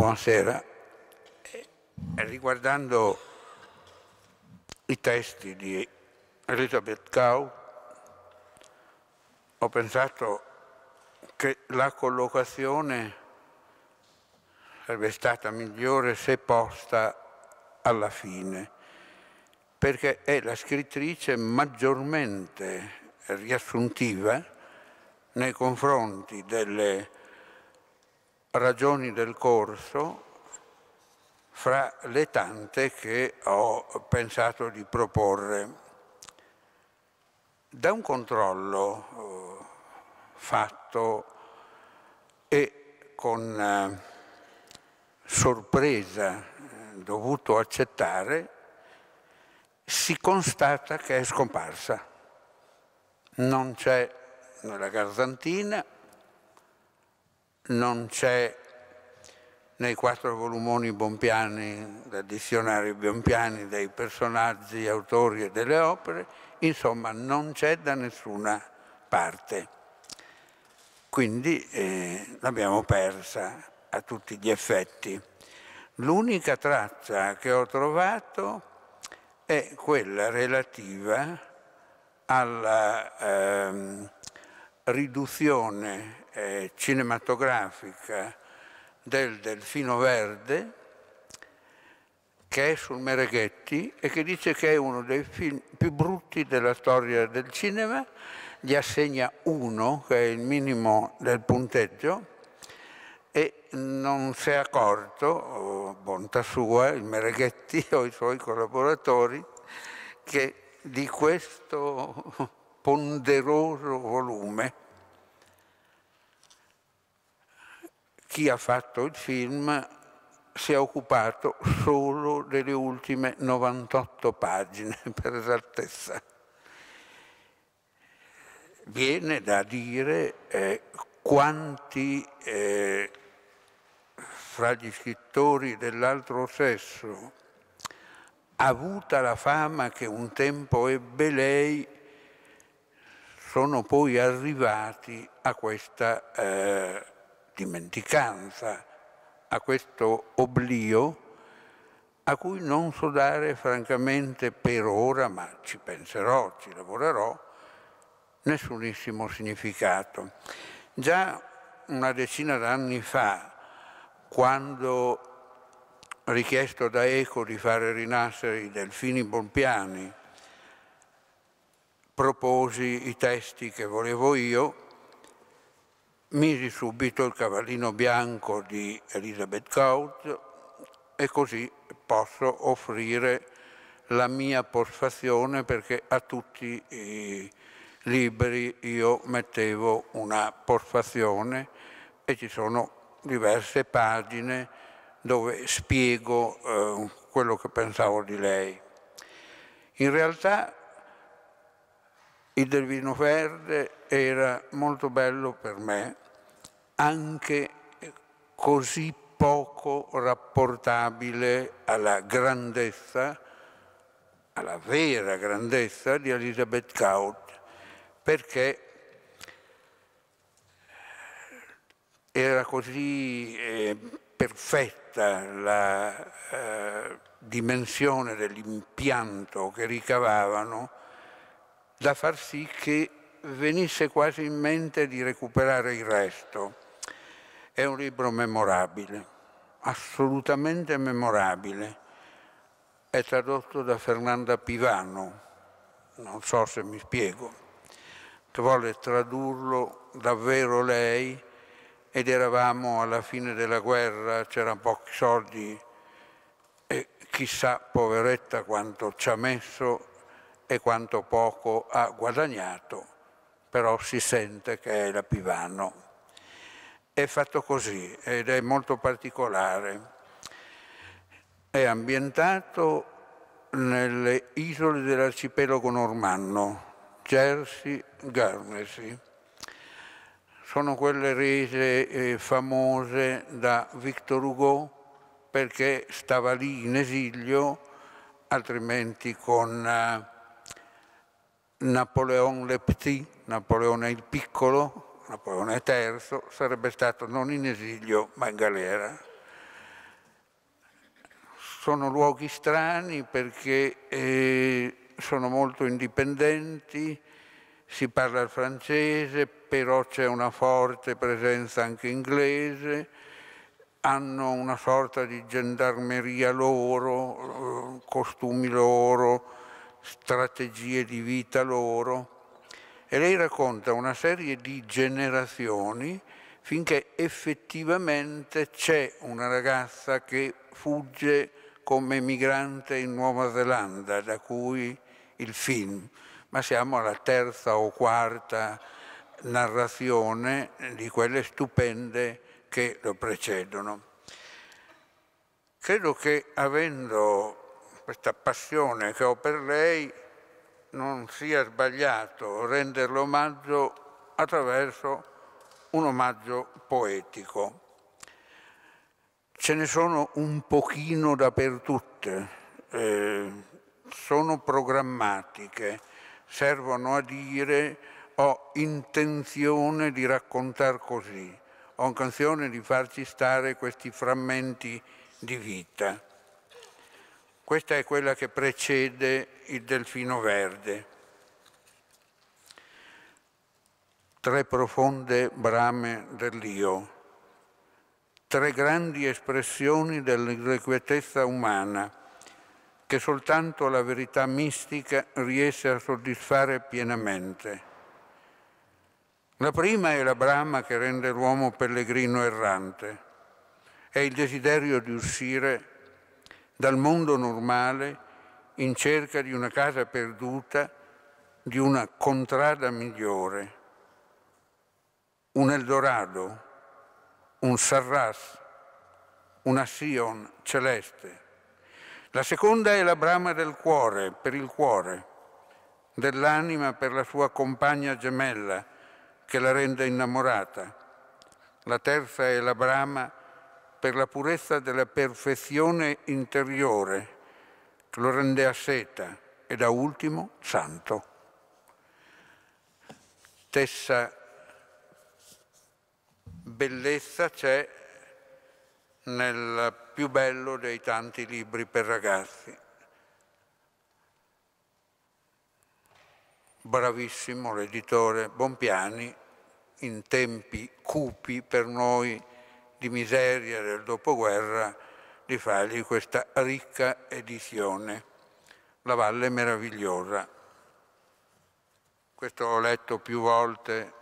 Buonasera. Eh, riguardando i testi di Elisabeth Kau, ho pensato che la collocazione sarebbe stata migliore se posta alla fine, perché è la scrittrice maggiormente riassuntiva nei confronti delle ragioni del corso fra le tante che ho pensato di proporre. Da un controllo eh, fatto e con eh, sorpresa eh, dovuto accettare, si constata che è scomparsa. Non c'è nella Garzantina, non c'è nei quattro volumoni Bompiani, del dizionario Bompiani, dei personaggi, autori e delle opere, insomma non c'è da nessuna parte. Quindi eh, l'abbiamo persa a tutti gli effetti. L'unica traccia che ho trovato è quella relativa alla... Ehm, riduzione eh, cinematografica del Delfino Verde che è sul Mereghetti e che dice che è uno dei film più brutti della storia del cinema, gli assegna uno, che è il minimo del punteggio, e non si è accorto, oh, bontà sua, il Mereghetti o i suoi collaboratori, che di questo ponderoso volume. Chi ha fatto il film si è occupato solo delle ultime 98 pagine, per esattezza. Viene da dire eh, quanti eh, fra gli scrittori dell'altro sesso avuta la fama che un tempo ebbe lei, sono poi arrivati a questa eh, dimenticanza, a questo oblio a cui non so dare francamente per ora, ma ci penserò, ci lavorerò, nessunissimo significato. Già una decina d'anni fa, quando richiesto da Eco di fare rinascere i delfini bompiani proposi i testi che volevo io, misi subito il cavallino bianco di Elizabeth Gaut e così posso offrire la mia posfazione perché a tutti i libri io mettevo una posfazione e ci sono diverse pagine dove spiego eh, quello che pensavo di lei. In realtà il del vino verde era molto bello per me, anche così poco rapportabile alla grandezza, alla vera grandezza di Elisabeth Kaut, perché era così eh, perfetta la eh, dimensione dell'impianto che ricavavano da far sì che venisse quasi in mente di recuperare il resto. È un libro memorabile, assolutamente memorabile. È tradotto da Fernanda Pivano, non so se mi spiego, che volle tradurlo davvero lei ed eravamo alla fine della guerra, c'erano pochi soldi e chissà poveretta quanto ci ha messo e quanto poco ha guadagnato, però si sente che è la Pivano. È fatto così ed è molto particolare. È ambientato nelle isole dell'arcipelago normanno, Jersey, Guernsey. Sono quelle rese eh, famose da Victor Hugo perché stava lì in esilio, altrimenti con... Eh, Napoleon le Petit, Napoleone il Piccolo, Napoleone III, sarebbe stato non in esilio ma in galera. Sono luoghi strani perché eh, sono molto indipendenti, si parla il francese, però c'è una forte presenza anche inglese, hanno una sorta di gendarmeria loro, eh, costumi loro, strategie di vita loro. E lei racconta una serie di generazioni finché effettivamente c'è una ragazza che fugge come migrante in Nuova Zelanda, da cui il film. Ma siamo alla terza o quarta narrazione di quelle stupende che lo precedono. Credo che avendo questa passione che ho per lei, non sia sbagliato renderle omaggio attraverso un omaggio poetico. Ce ne sono un pochino dappertutto, eh, sono programmatiche, servono a dire ho intenzione di raccontare così, ho intenzione di farci stare questi frammenti di vita. Questa è quella che precede il delfino verde. Tre profonde brame dell'io, tre grandi espressioni dell'irrequietezza umana che soltanto la verità mistica riesce a soddisfare pienamente. La prima è la brama che rende l'uomo pellegrino errante, è il desiderio di uscire dal mondo normale in cerca di una casa perduta, di una contrada migliore, un Eldorado, un Sarras, una Sion celeste. La seconda è la brama del cuore, per il cuore, dell'anima per la sua compagna gemella che la rende innamorata. La terza è la brama per per la purezza della perfezione interiore che lo rende asceta e da ultimo santo. Stessa bellezza c'è nel più bello dei tanti libri per ragazzi. Bravissimo l'editore Bompiani, in tempi cupi per noi di miseria del dopoguerra di fargli questa ricca edizione, La Valle Meravigliosa. Questo ho letto più volte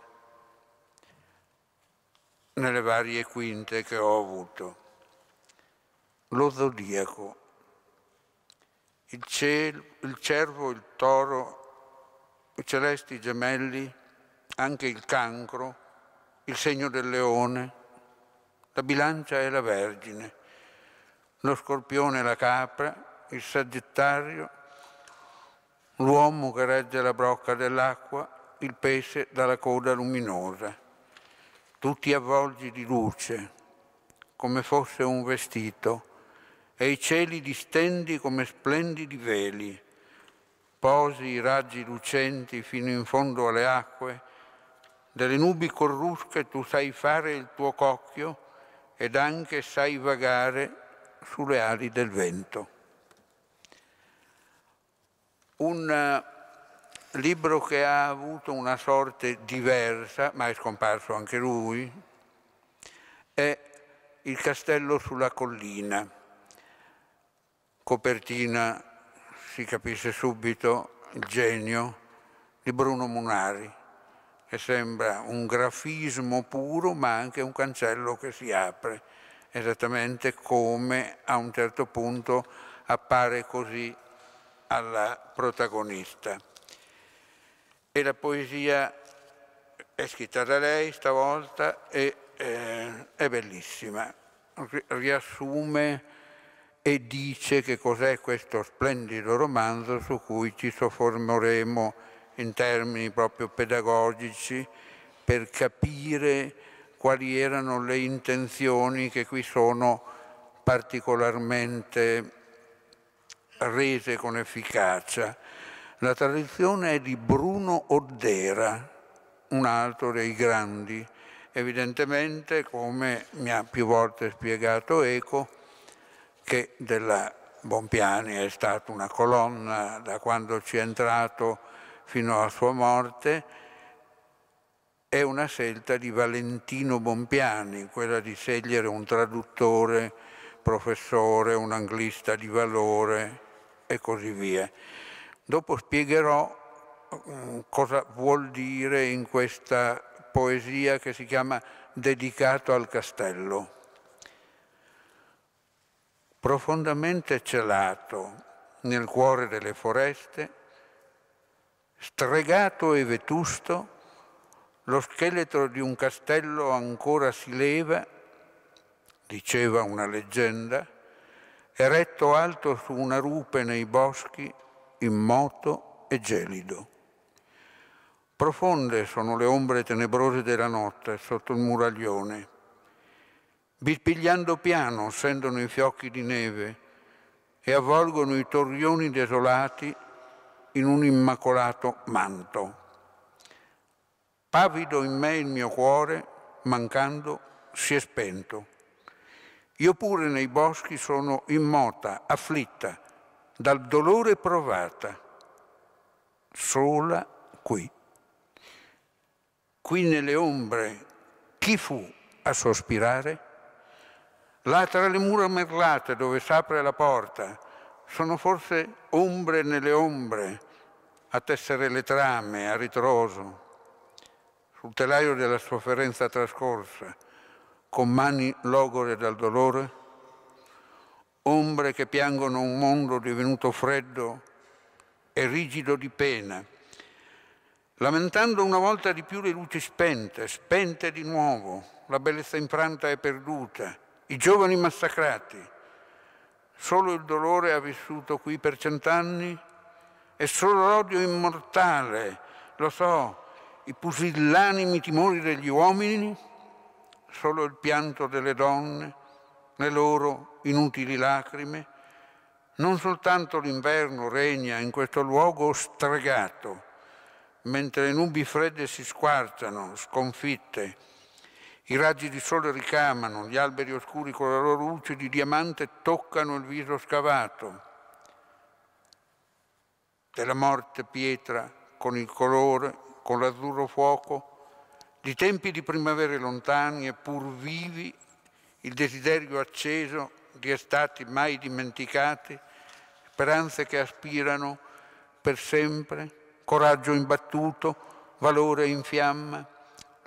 nelle varie quinte che ho avuto. Lo zodiaco, il, cielo, il cervo, il toro, i celesti gemelli, anche il cancro, il segno del leone, la bilancia è la Vergine, lo scorpione è la capra, il sagittario, l'uomo che regge la brocca dell'acqua, il pesce dalla coda luminosa. Tu ti avvolgi di luce, come fosse un vestito, e i cieli distendi come splendidi veli. Posi i raggi lucenti fino in fondo alle acque, delle nubi corrusche tu sai fare il tuo cocchio, ed anche sai vagare sulle ali del vento. Un eh, libro che ha avuto una sorte diversa, ma è scomparso anche lui, è Il castello sulla collina. Copertina, si capisce subito, il genio di Bruno Munari che sembra un grafismo puro ma anche un cancello che si apre, esattamente come a un certo punto appare così alla protagonista. E la poesia è scritta da lei stavolta e eh, è bellissima, riassume e dice che cos'è questo splendido romanzo su cui ci soffermeremo in termini proprio pedagogici per capire quali erano le intenzioni che qui sono particolarmente rese con efficacia. La tradizione è di Bruno Oddera, un altro dei grandi. Evidentemente, come mi ha più volte spiegato Eco, che della Bompiani è stata una colonna da quando ci è entrato fino alla sua morte, è una scelta di Valentino Bompiani, quella di scegliere un traduttore, professore, un anglista di valore e così via. Dopo spiegherò mm, cosa vuol dire in questa poesia che si chiama Dedicato al castello. Profondamente celato nel cuore delle foreste, Stregato e vetusto, lo scheletro di un castello ancora si leva, diceva una leggenda, eretto alto su una rupe nei boschi, immoto e gelido. Profonde sono le ombre tenebrose della notte sotto il muraglione. Bispigliando piano scendono i fiocchi di neve e avvolgono i torrioni desolati in un immacolato manto. Pavido in me il mio cuore, mancando, si è spento. Io pure nei boschi sono immota, afflitta, dal dolore provata, sola qui. Qui nelle ombre chi fu a sospirare? Là tra le mura merlate dove s'apre la porta sono forse ombre nelle ombre, a tessere le trame a ritroso, sul telaio della sofferenza trascorsa, con mani logore dal dolore, ombre che piangono un mondo divenuto freddo e rigido di pena, lamentando una volta di più le luci spente, spente di nuovo, la bellezza infranta e perduta, i giovani massacrati, Solo il dolore ha vissuto qui per cent'anni e solo l'odio immortale, lo so, i pusillanimi timori degli uomini, solo il pianto delle donne, le loro inutili lacrime. Non soltanto l'inverno regna in questo luogo stregato, mentre le nubi fredde si squarciano, sconfitte, i raggi di sole ricamano, gli alberi oscuri con la loro luce di diamante toccano il viso scavato. Della morte pietra con il colore, con l'azzurro fuoco, di tempi di primavere lontani e pur vivi, il desiderio acceso di estati mai dimenticati, speranze che aspirano per sempre, coraggio imbattuto, valore in fiamma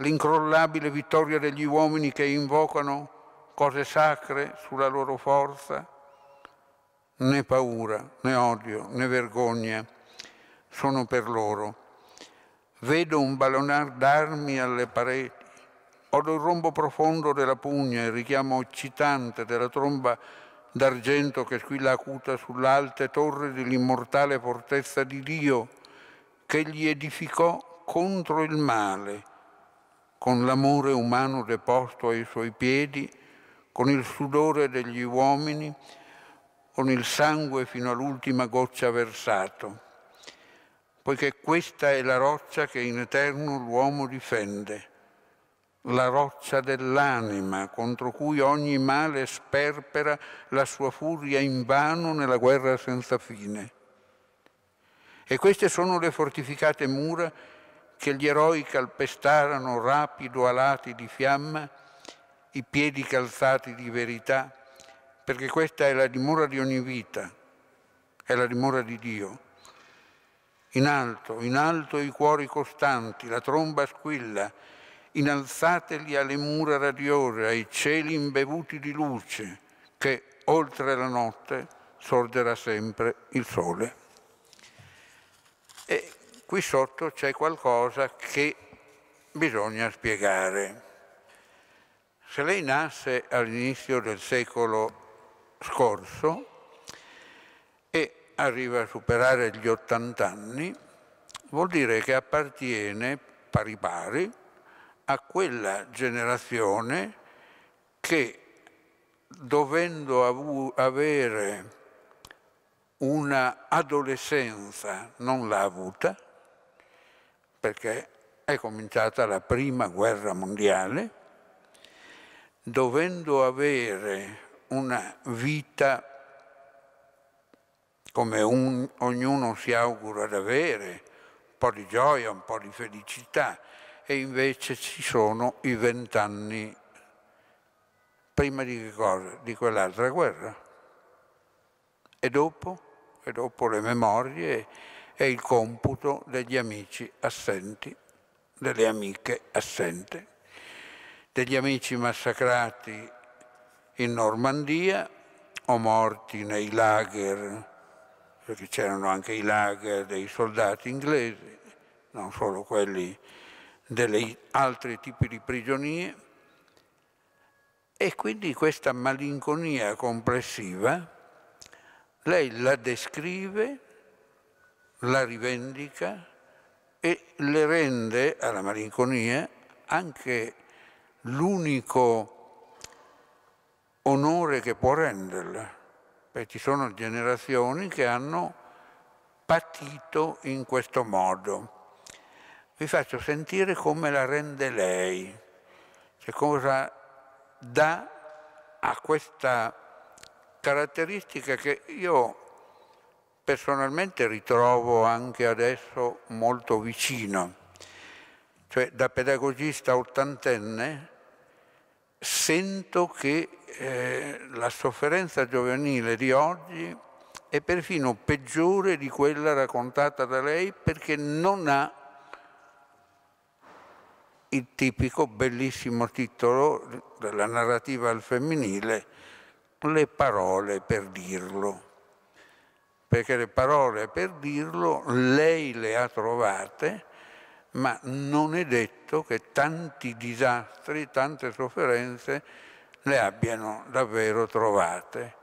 l'incrollabile vittoria degli uomini che invocano cose sacre sulla loro forza, né paura, né odio, né vergogna sono per loro. Vedo un ballonar d'armi alle pareti, Odo il rombo profondo della pugna, il richiamo eccitante della tromba d'argento che squilla acuta sull'alte torre dell'immortale fortezza di Dio, che gli edificò contro il male con l'amore umano deposto ai suoi piedi, con il sudore degli uomini, con il sangue fino all'ultima goccia versato, poiché questa è la roccia che in eterno l'uomo difende, la roccia dell'anima contro cui ogni male sperpera la sua furia invano nella guerra senza fine. E queste sono le fortificate mura che gli eroi calpestarono rapido alati di fiamma, i piedi calzati di verità, perché questa è la dimora di ogni vita, è la dimora di Dio. In alto, in alto i cuori costanti, la tromba squilla, innalzateli alle mura radiose, ai cieli imbevuti di luce, che oltre la notte sorgerà sempre il sole qui sotto c'è qualcosa che bisogna spiegare. Se lei nasce all'inizio del secolo scorso e arriva a superare gli 80 anni, vuol dire che appartiene pari pari a quella generazione che dovendo avere una adolescenza non l'ha avuta, perché è cominciata la prima guerra mondiale, dovendo avere una vita come un, ognuno si augura di avere, un po' di gioia, un po' di felicità, e invece ci sono i vent'anni prima di che cosa? Di quell'altra guerra. E dopo? E dopo le memorie è il computo degli amici assenti, delle amiche assente, degli amici massacrati in Normandia o morti nei lager, perché c'erano anche i lager dei soldati inglesi, non solo quelli degli altri tipi di prigionie. E quindi questa malinconia complessiva lei la descrive la rivendica e le rende alla malinconia anche l'unico onore che può renderla. Beh, ci sono generazioni che hanno patito in questo modo. Vi faccio sentire come la rende lei, cioè cosa dà a questa caratteristica che io personalmente ritrovo anche adesso molto vicino. Cioè da pedagogista ottantenne sento che eh, la sofferenza giovanile di oggi è perfino peggiore di quella raccontata da lei perché non ha il tipico bellissimo titolo della narrativa al femminile, le parole per dirlo perché le parole per dirlo lei le ha trovate, ma non è detto che tanti disastri, tante sofferenze le abbiano davvero trovate.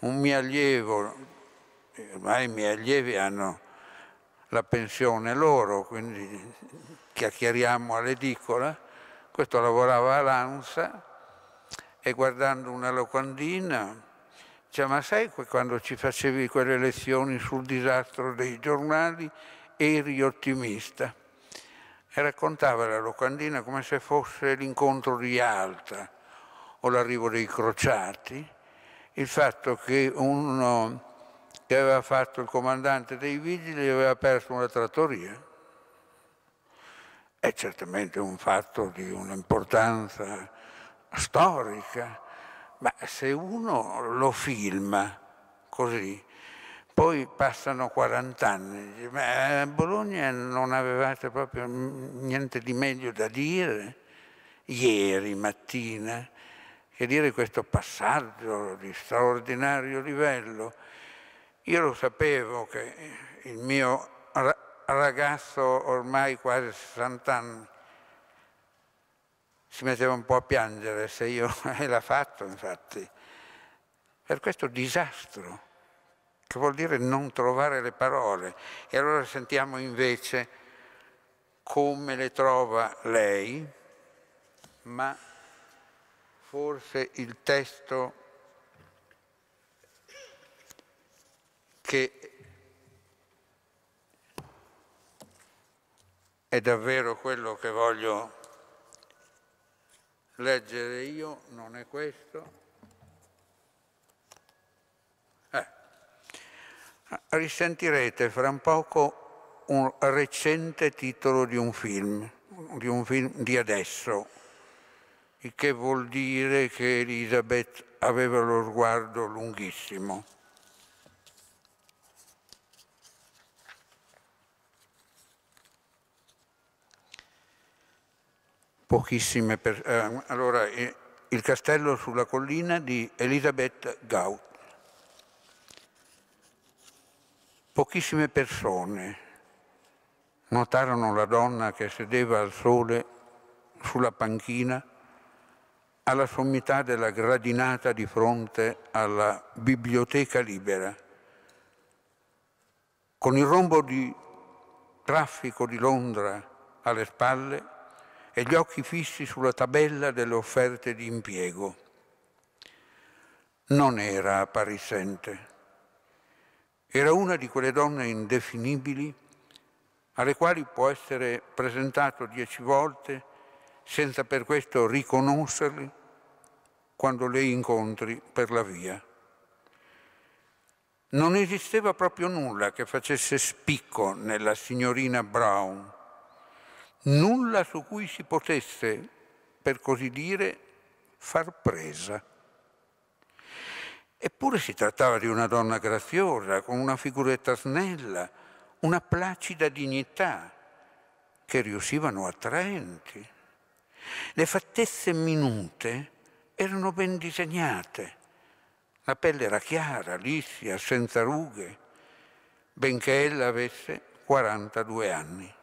Un mio allievo, ormai i miei allievi hanno la pensione loro, quindi chiacchieriamo all'edicola, questo lavorava a all'ANSA e guardando una locandina cioè, ma sai quando ci facevi quelle lezioni sul disastro dei giornali eri ottimista? E raccontava la locandina come se fosse l'incontro di Alta o l'arrivo dei crociati, il fatto che uno che aveva fatto il comandante dei vigili aveva perso una trattoria. È certamente un fatto di un'importanza storica, ma se uno lo filma così, poi passano 40 anni, ma a eh, Bologna non avevate proprio niente di meglio da dire ieri mattina che dire questo passaggio di straordinario livello. Io lo sapevo che il mio ragazzo ormai quasi 60 anni si metteva un po' a piangere se io e l'ha fatto infatti, per questo disastro, che vuol dire non trovare le parole. E allora sentiamo invece come le trova lei, ma forse il testo che è davvero quello che voglio leggere io, non è questo. Eh. Risentirete fra un poco un recente titolo di un film, di un film di adesso, il che vuol dire che Elisabeth aveva lo sguardo lunghissimo. pochissime persone. Ehm, allora, il castello sulla collina di Elisabeth Gaut. Pochissime persone notarono la donna che sedeva al sole sulla panchina alla sommità della gradinata di fronte alla biblioteca libera, con il rombo di traffico di Londra alle spalle e gli occhi fissi sulla tabella delle offerte di impiego. Non era apparissente. Era una di quelle donne indefinibili alle quali può essere presentato dieci volte senza per questo riconoscerli quando le incontri per la via. Non esisteva proprio nulla che facesse spicco nella signorina Brown, nulla su cui si potesse, per così dire, far presa. Eppure si trattava di una donna graziosa, con una figuretta snella, una placida dignità, che riuscivano attraenti. Le fattezze minute erano ben disegnate, la pelle era chiara, lissia, senza rughe, benché ella avesse 42 anni.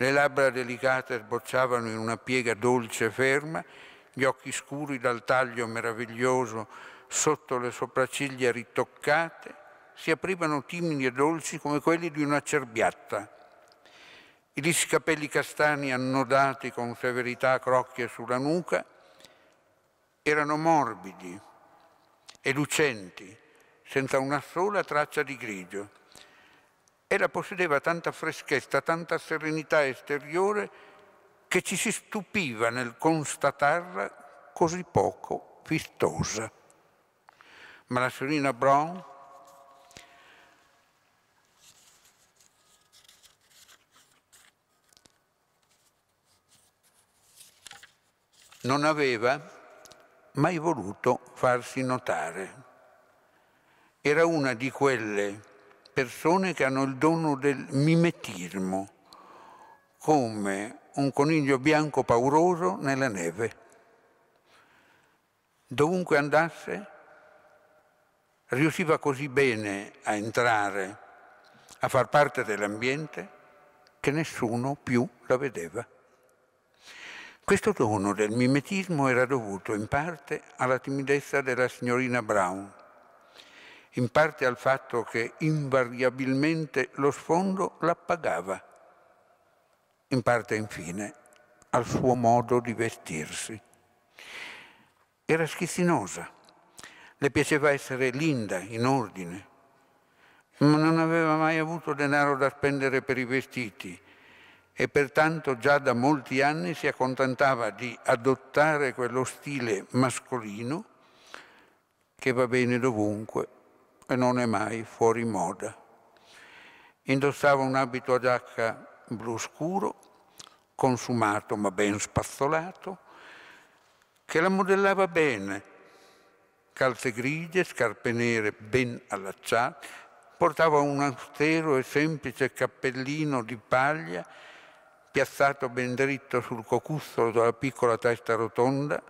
Le labbra delicate sbocciavano in una piega dolce e ferma, gli occhi scuri dal taglio meraviglioso sotto le sopracciglia ritoccate si aprivano timidi e dolci come quelli di una cerbiatta. I lissi capelli castani annodati con severità crocchie sulla nuca erano morbidi e lucenti, senza una sola traccia di grigio. Ella possedeva tanta freschezza, tanta serenità esteriore che ci si stupiva nel constatarla così poco vistosa. Ma la signorina Brown non aveva mai voluto farsi notare. Era una di quelle persone che hanno il dono del mimetismo, come un coniglio bianco pauroso nella neve. Dovunque andasse, riusciva così bene a entrare, a far parte dell'ambiente, che nessuno più la vedeva. Questo dono del mimetismo era dovuto in parte alla timidezza della signorina Brown, in parte al fatto che invariabilmente lo sfondo l'appagava, in parte infine al suo modo di vestirsi. Era schizzinosa, le piaceva essere linda, in ordine, ma non aveva mai avuto denaro da spendere per i vestiti e pertanto già da molti anni si accontentava di adottare quello stile mascolino che va bene dovunque e non è mai fuori moda. Indossava un abito a giacca blu scuro, consumato ma ben spazzolato, che la modellava bene. Calze grigie, scarpe nere ben allacciate, portava un austero e semplice cappellino di paglia piazzato ben dritto sul cocuzzolo della piccola testa rotonda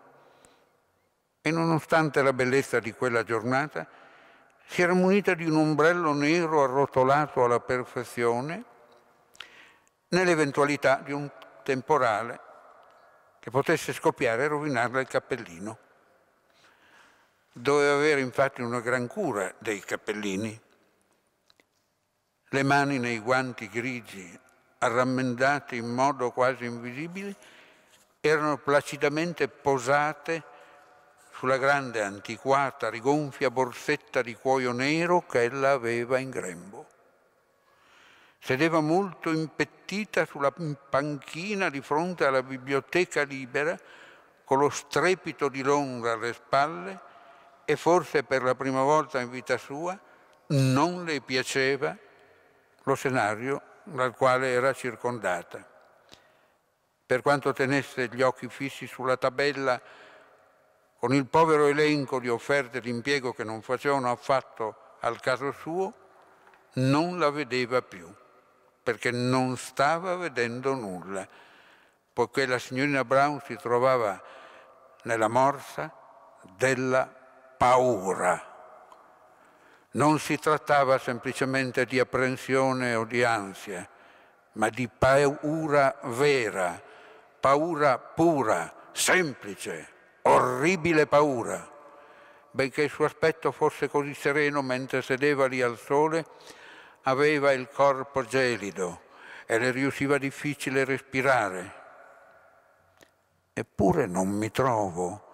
e nonostante la bellezza di quella giornata si era munita di un ombrello nero arrotolato alla perfezione nell'eventualità di un temporale che potesse scoppiare e rovinarle il cappellino. Doveva avere infatti una gran cura dei cappellini. Le mani nei guanti grigi, arrammendate in modo quasi invisibile, erano placidamente posate sulla grande antiquata rigonfia borsetta di cuoio nero che ella aveva in grembo. Sedeva molto impettita sulla panchina di fronte alla biblioteca libera, con lo strepito di Londra alle spalle, e forse per la prima volta in vita sua non le piaceva lo scenario dal quale era circondata. Per quanto tenesse gli occhi fissi sulla tabella con il povero elenco di offerte d'impiego che non facevano affatto al caso suo, non la vedeva più, perché non stava vedendo nulla, poiché la signorina Brown si trovava nella morsa della paura. Non si trattava semplicemente di apprensione o di ansia, ma di paura vera, paura pura, semplice, orribile paura, benché il suo aspetto fosse così sereno mentre sedeva lì al sole, aveva il corpo gelido e le riusciva difficile respirare. Eppure non mi trovo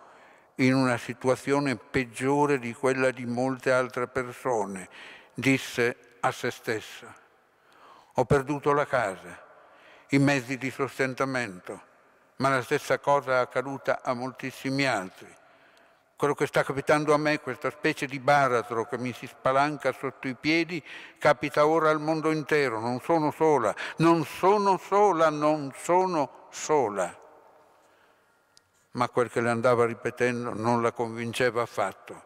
in una situazione peggiore di quella di molte altre persone, disse a se stessa. Ho perduto la casa, i mezzi di sostentamento, ma la stessa cosa è accaduta a moltissimi altri. Quello che sta capitando a me, questa specie di baratro che mi si spalanca sotto i piedi, capita ora al mondo intero, non sono sola, non sono sola, non sono sola. Ma quel che le andava ripetendo non la convinceva affatto.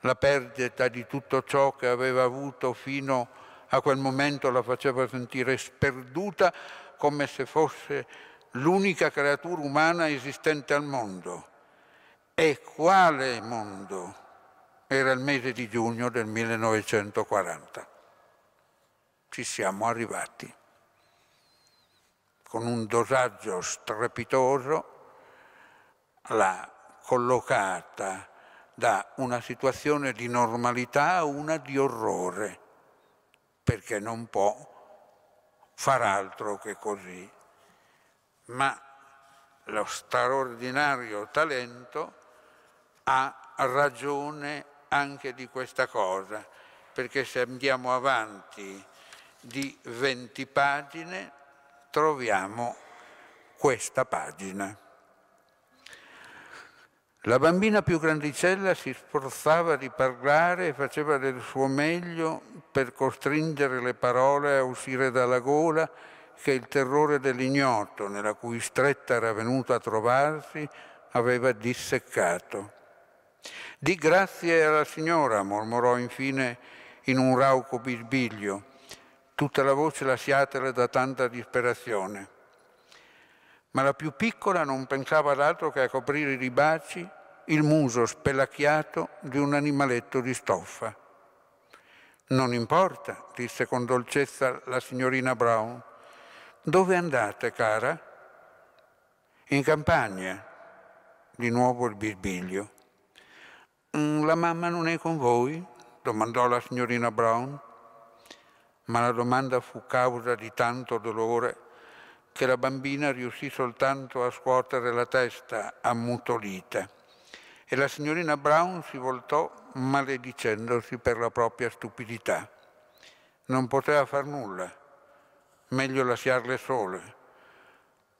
La perdita di tutto ciò che aveva avuto fino a quel momento la faceva sentire sperduta come se fosse l'unica creatura umana esistente al mondo. E quale mondo? Era il mese di giugno del 1940. Ci siamo arrivati con un dosaggio strepitoso l'ha collocata da una situazione di normalità a una di orrore, perché non può far altro che così ma lo straordinario talento ha ragione anche di questa cosa, perché se andiamo avanti di 20 pagine troviamo questa pagina. La bambina più grandicella si sforzava di parlare e faceva del suo meglio per costringere le parole a uscire dalla gola che il terrore dell'ignoto nella cui stretta era venuto a trovarsi aveva disseccato. Di grazie alla signora, mormorò infine in un rauco bisbiglio, tutta la voce lasciatele da tanta disperazione. Ma la più piccola non pensava ad altro che a coprire i baci il muso spelacchiato di un animaletto di stoffa. Non importa, disse con dolcezza la signorina Brown, dove andate, cara? In campagna. Di nuovo il bisbiglio. Mm, la mamma non è con voi? domandò la signorina Brown. Ma la domanda fu causa di tanto dolore che la bambina riuscì soltanto a scuotere la testa ammutolita. E la signorina Brown si voltò maledicendosi per la propria stupidità. Non poteva far nulla meglio lasciarle sole.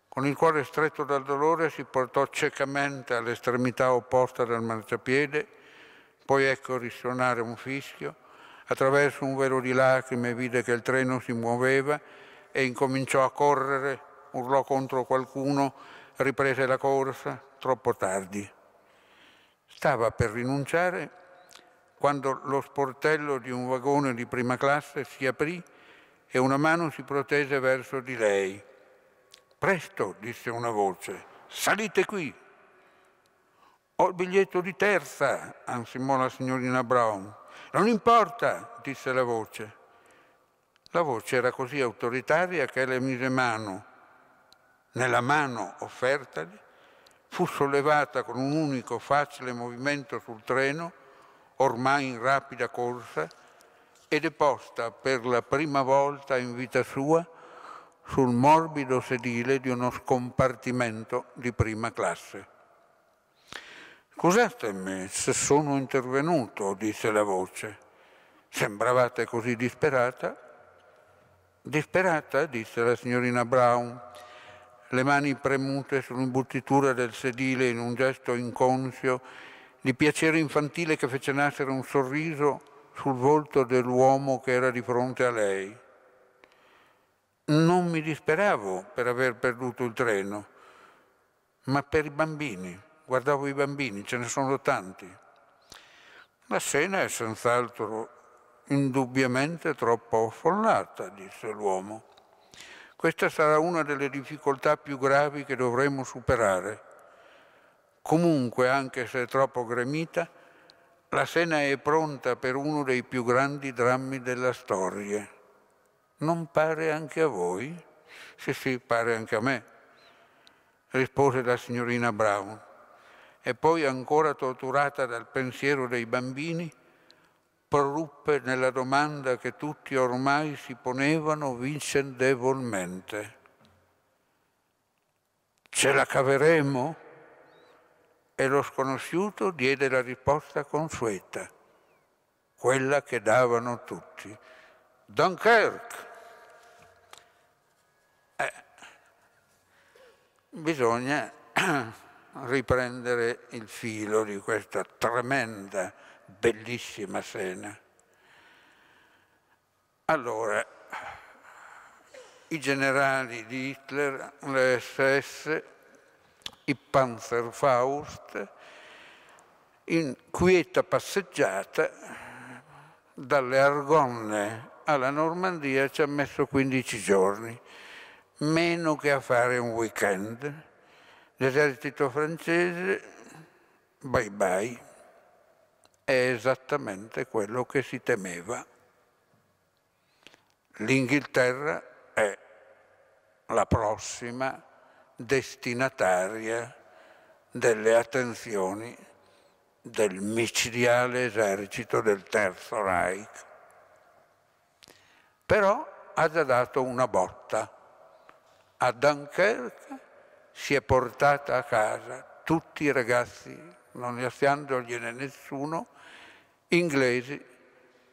Con il cuore stretto dal dolore si portò ciecamente all'estremità opposta del marciapiede, poi ecco risuonare un fischio, attraverso un velo di lacrime vide che il treno si muoveva e incominciò a correre, urlò contro qualcuno, riprese la corsa, troppo tardi. Stava per rinunciare quando lo sportello di un vagone di prima classe si aprì e una mano si protese verso di lei. Presto, disse una voce, salite qui. Ho il biglietto di terza, ansimò la signorina Brown. Non importa, disse la voce. La voce era così autoritaria che le mise mano. Nella mano offertagli fu sollevata con un unico facile movimento sul treno, ormai in rapida corsa, ed è posta per la prima volta in vita sua sul morbido sedile di uno scompartimento di prima classe. Scusatemi se sono intervenuto, disse la voce. Sembravate così disperata? Disperata, disse la signorina Brown, le mani premute sull'imbottitura del sedile in un gesto inconscio di piacere infantile che fece nascere un sorriso sul volto dell'uomo che era di fronte a lei. Non mi disperavo per aver perduto il treno, ma per i bambini. Guardavo i bambini, ce ne sono tanti. La scena è senz'altro indubbiamente troppo affollata, disse l'uomo. Questa sarà una delle difficoltà più gravi che dovremo superare. Comunque, anche se è troppo gremita, la scena è pronta per uno dei più grandi drammi della storia. Non pare anche a voi? Sì, sì, pare anche a me, rispose la signorina Brown. E poi, ancora torturata dal pensiero dei bambini, proruppe nella domanda che tutti ormai si ponevano vicendevolmente. Ce la caveremo? e lo sconosciuto diede la risposta consueta, quella che davano tutti. Dunkirk! Eh, bisogna riprendere il filo di questa tremenda, bellissima scena. Allora, i generali di Hitler, le SS, i Panzerfaust, in quieta passeggiata dalle Argonne alla Normandia ci ha messo 15 giorni, meno che a fare un weekend. L'esercito francese, bye bye, è esattamente quello che si temeva. L'Inghilterra è la prossima destinataria delle attenzioni del micidiale esercito del Terzo Reich. Però ha già dato una botta. A Dunkerque si è portata a casa tutti i ragazzi, non lasciandogliene nessuno, inglesi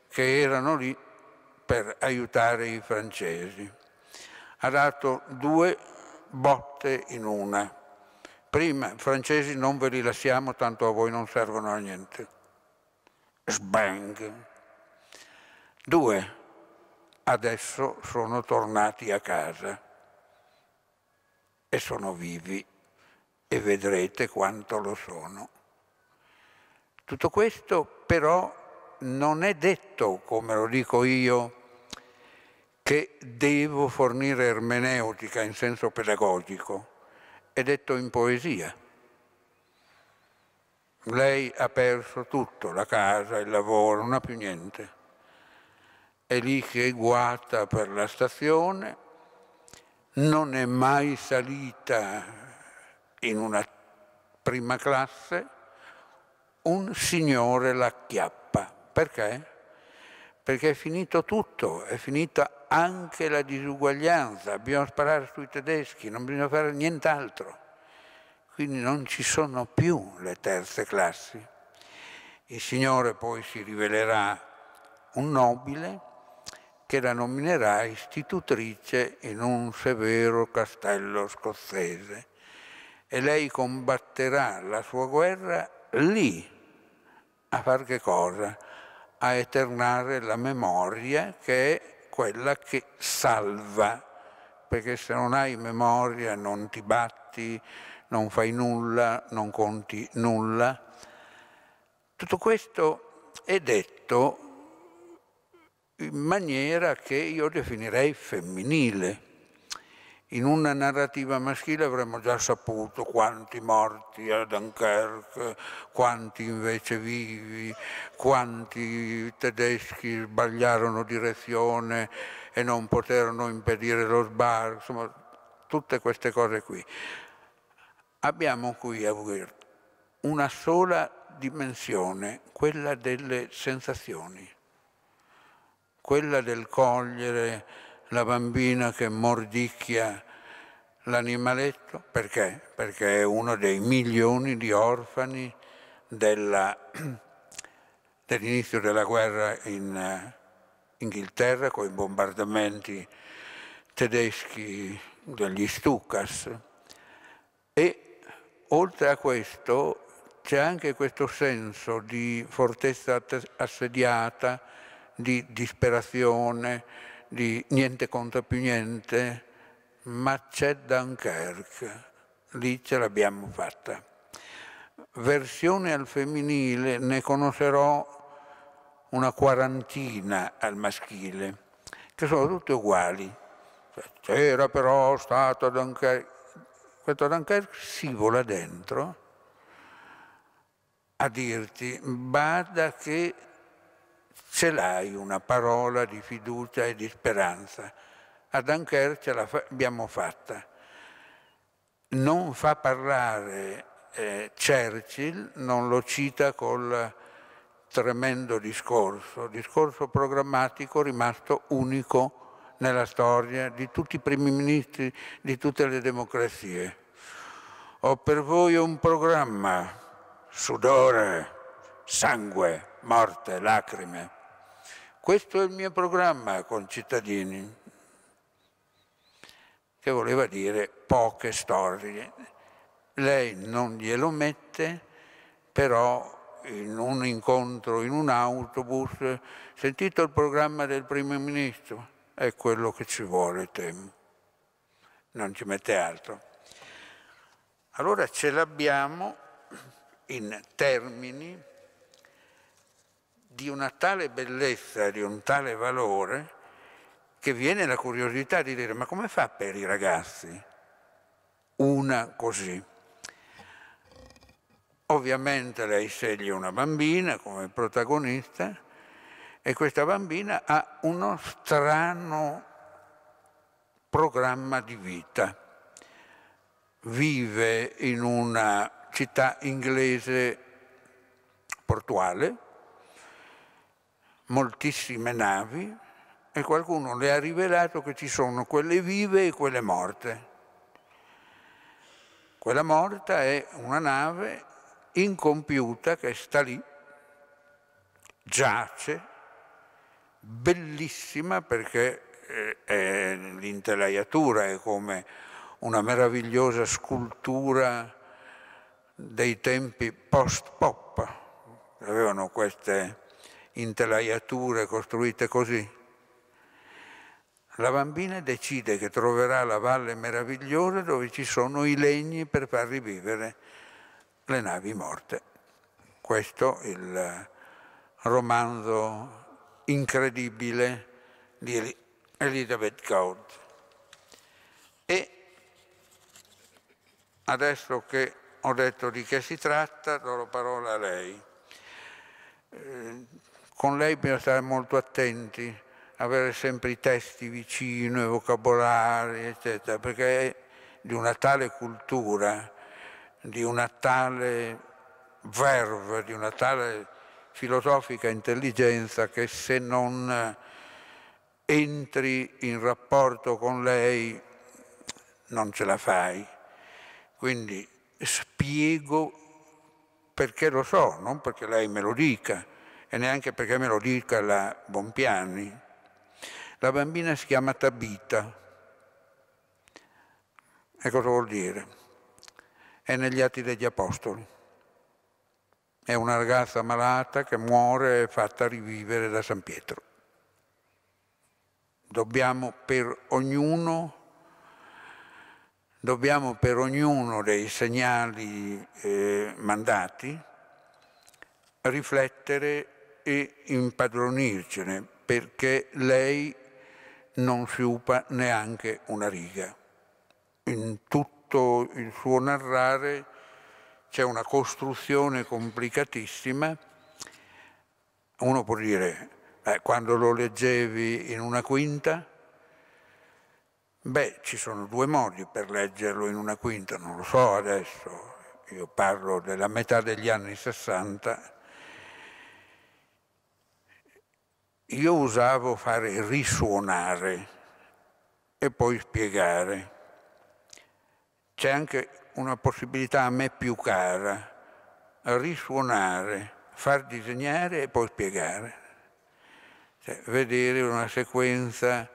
che erano lì per aiutare i francesi. Ha dato due botte in una. Prima, francesi non ve li lasciamo, tanto a voi non servono a niente. Sbang. Due, adesso sono tornati a casa e sono vivi e vedrete quanto lo sono. Tutto questo però non è detto, come lo dico io, che devo fornire ermeneutica in senso pedagogico, è detto in poesia. Lei ha perso tutto, la casa, il lavoro, non ha più niente. È lì che guata per la stazione, non è mai salita in una prima classe, un signore la chiappa. Perché? perché è finito tutto, è finita anche la disuguaglianza, bisogna sparare sui tedeschi, non bisogna fare nient'altro. Quindi non ci sono più le terze classi. Il Signore poi si rivelerà un nobile che la nominerà istitutrice in un severo castello scozzese e lei combatterà la sua guerra lì. A far che cosa? a eternare la memoria che è quella che salva, perché se non hai memoria non ti batti, non fai nulla, non conti nulla. Tutto questo è detto in maniera che io definirei femminile in una narrativa maschile avremmo già saputo quanti morti a Dunkerque, quanti invece vivi, quanti tedeschi sbagliarono direzione e non poterono impedire lo sbarco, insomma tutte queste cose qui. Abbiamo qui a Wirt una sola dimensione, quella delle sensazioni, quella del cogliere, la bambina che mordicchia l'animaletto, perché? Perché è uno dei milioni di orfani della, dell'inizio della guerra in eh, Inghilterra con i bombardamenti tedeschi degli Stukas. E oltre a questo c'è anche questo senso di fortezza assediata, di disperazione, di niente conta più niente, ma c'è Dunkerque, lì ce l'abbiamo fatta. Versione al femminile ne conoscerò una quarantina al maschile, che sono tutte uguali. Cioè, c'era però stato Dunkerque, questo Dunkerque scivola dentro a dirti bada che ce l'hai una parola di fiducia e di speranza. A Dunkerque ce l'abbiamo fatta. Non fa parlare eh, Churchill, non lo cita col tremendo discorso, discorso programmatico rimasto unico nella storia di tutti i primi ministri di tutte le democrazie. Ho per voi un programma, sudore, sangue, morte, lacrime. Questo è il mio programma con cittadini, che voleva dire poche storie. Lei non glielo mette, però in un incontro, in un autobus, sentito il programma del primo ministro, è quello che ci vuole, temo. Non ci mette altro. Allora ce l'abbiamo in termini di una tale bellezza, di un tale valore, che viene la curiosità di dire ma come fa per i ragazzi una così? Ovviamente lei sceglie una bambina come protagonista e questa bambina ha uno strano programma di vita. Vive in una città inglese portuale, moltissime navi e qualcuno le ha rivelato che ci sono quelle vive e quelle morte. Quella morta è una nave incompiuta che sta lì, giace, bellissima perché eh, è, l'intelaiatura è come una meravigliosa scultura dei tempi post-pop. Avevano queste intelaiature costruite così. La bambina decide che troverà la valle meravigliosa dove ci sono i legni per far rivivere le navi morte. Questo è il romanzo incredibile di Elizabeth Gaud. E adesso che ho detto di che si tratta, do la parola a lei. Eh, con lei bisogna stare molto attenti, avere sempre i testi vicino, i vocabolari, eccetera, perché è di una tale cultura, di una tale verve, di una tale filosofica intelligenza che se non entri in rapporto con lei non ce la fai. Quindi spiego perché lo so, non perché lei me lo dica, e neanche perché me lo dica la Bompiani. La bambina si chiama Tabita. E cosa vuol dire? È negli Atti degli Apostoli. È una ragazza malata che muore e fatta rivivere da San Pietro. Dobbiamo per ognuno dobbiamo per ognuno dei segnali eh, mandati riflettere e impadronircene perché lei non sciupa neanche una riga. In tutto il suo narrare c'è una costruzione complicatissima. Uno può dire, eh, quando lo leggevi in una quinta, Beh, ci sono due modi per leggerlo in una quinta, non lo so adesso, io parlo della metà degli anni 60 io usavo fare risuonare e poi spiegare. C'è anche una possibilità a me più cara, risuonare, far disegnare e poi spiegare. Cioè, vedere una sequenza,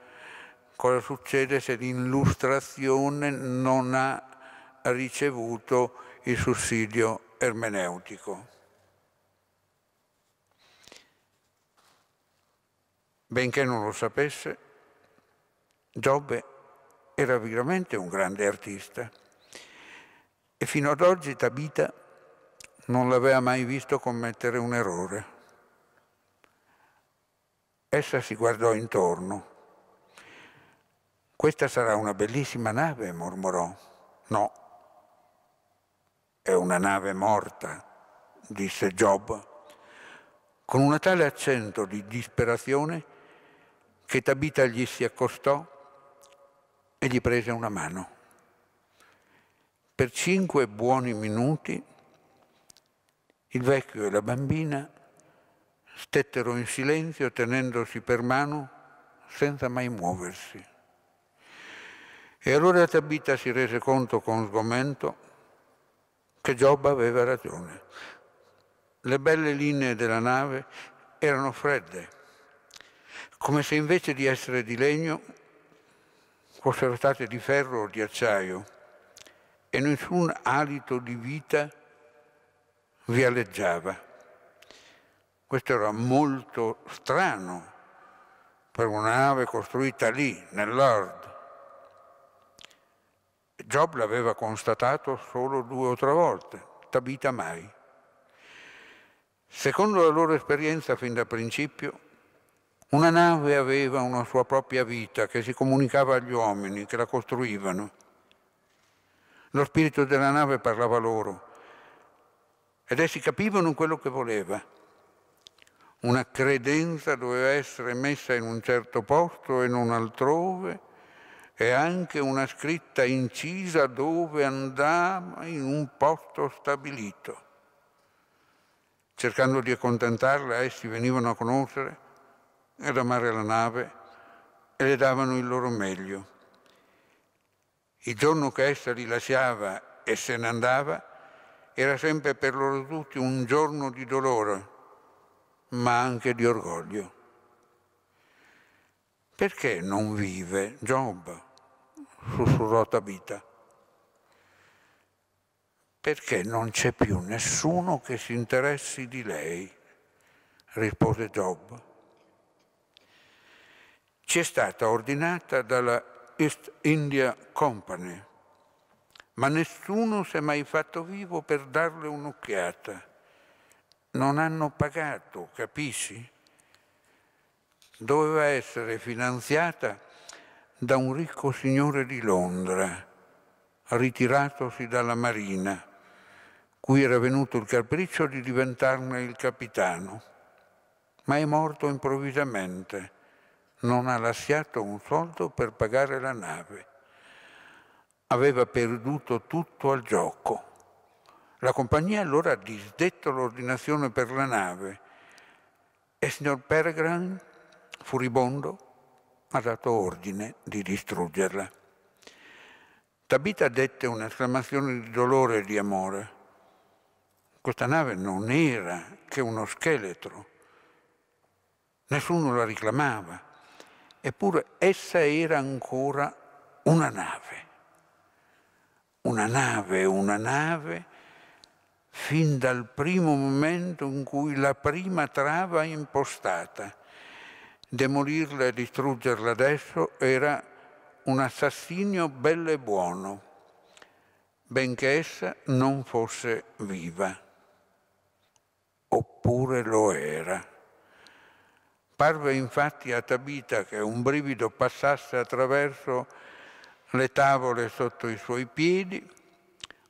cosa succede se l'illustrazione non ha ricevuto il sussidio ermeneutico. Benché non lo sapesse, Giobbe era veramente un grande artista e fino ad oggi Tabita non l'aveva mai visto commettere un errore. Essa si guardò intorno. Questa sarà una bellissima nave, mormorò. No, è una nave morta, disse Job, con un tale accento di disperazione che Tabita gli si accostò e gli prese una mano. Per cinque buoni minuti il vecchio e la bambina stettero in silenzio tenendosi per mano senza mai muoversi. E allora Tabita si rese conto con sgomento che Giobba aveva ragione. Le belle linee della nave erano fredde come se invece di essere di legno fossero state di ferro o di acciaio e nessun alito di vita vi aleggiava. Questo era molto strano per una nave costruita lì, nell'Ord. Job l'aveva constatato solo due o tre volte, Tabita mai. Secondo la loro esperienza fin da principio, una nave aveva una sua propria vita che si comunicava agli uomini che la costruivano. Lo spirito della nave parlava loro ed essi capivano quello che voleva. Una credenza doveva essere messa in un certo posto e non altrove e anche una scritta incisa dove andava in un posto stabilito. Cercando di accontentarla, essi venivano a conoscere ad amare la nave e le davano il loro meglio. Il giorno che essa li lasciava e se ne andava era sempre per loro tutti un giorno di dolore, ma anche di orgoglio. Perché non vive Giobba? sussurrò Tabita. Perché non c'è più nessuno che si interessi di lei, rispose Giobba ci è stata ordinata dalla East India Company, ma nessuno si è mai fatto vivo per darle un'occhiata. Non hanno pagato, capisci? Doveva essere finanziata da un ricco signore di Londra, ritiratosi dalla marina, cui era venuto il capriccio di diventarne il capitano, ma è morto improvvisamente non ha lasciato un soldo per pagare la nave. Aveva perduto tutto al gioco. La compagnia allora ha disdetto l'ordinazione per la nave e signor Peregrin, furibondo, ha dato ordine di distruggerla. Tabita dette un'esclamazione di dolore e di amore. Questa nave non era che uno scheletro. Nessuno la riclamava eppure essa era ancora una nave, una nave, una nave, fin dal primo momento in cui la prima trava impostata. Demolirla e distruggerla adesso era un assassinio bello e buono, benché essa non fosse viva, oppure lo era. Parve infatti a Tabita che un brivido passasse attraverso le tavole sotto i suoi piedi,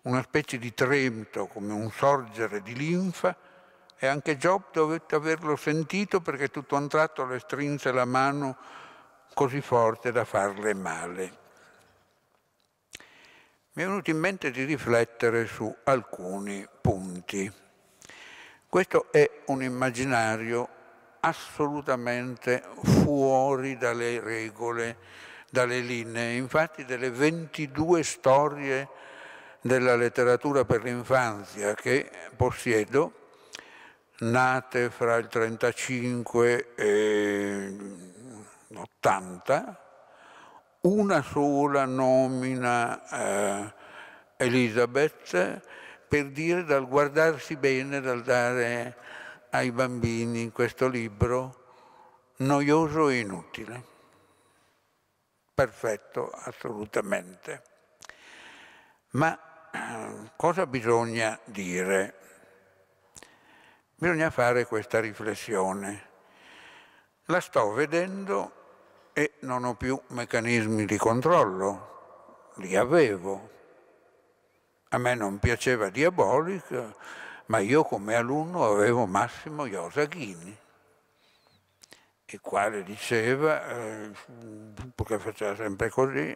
una specie di tremito come un sorgere di linfa, e anche Job dovette averlo sentito perché tutto un tratto le strinse la mano così forte da farle male. Mi è venuto in mente di riflettere su alcuni punti. Questo è un immaginario assolutamente fuori dalle regole, dalle linee. Infatti delle 22 storie della letteratura per l'infanzia che possiedo, nate fra il 35 e l'80, una sola nomina eh, Elisabeth per dire dal guardarsi bene, dal dare ai bambini in questo libro noioso e inutile. Perfetto, assolutamente. Ma eh, cosa bisogna dire? Bisogna fare questa riflessione. La sto vedendo e non ho più meccanismi di controllo, li avevo. A me non piaceva diabolica, ma io come alunno avevo Massimo Iosaghini, il quale diceva, eh, perché faceva sempre così,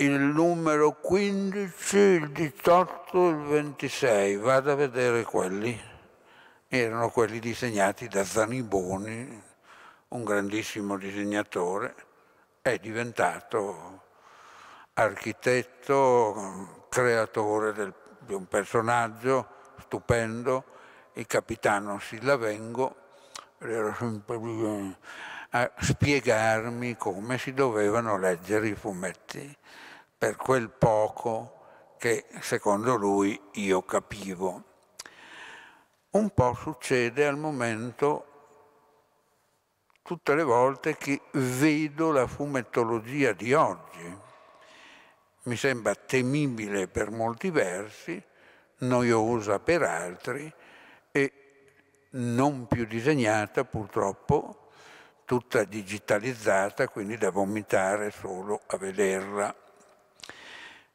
il numero 15, il 18, il 26, vado a vedere quelli. Erano quelli disegnati da Zaniboni, un grandissimo disegnatore, è diventato architetto, creatore del di un personaggio stupendo, il capitano Sillavengo, era sempre eh, a spiegarmi come si dovevano leggere i fumetti, per quel poco che secondo lui io capivo. Un po' succede al momento tutte le volte che vedo la fumettologia di oggi, mi sembra temibile per molti versi, noiosa per altri e non più disegnata purtroppo, tutta digitalizzata, quindi da vomitare solo a vederla.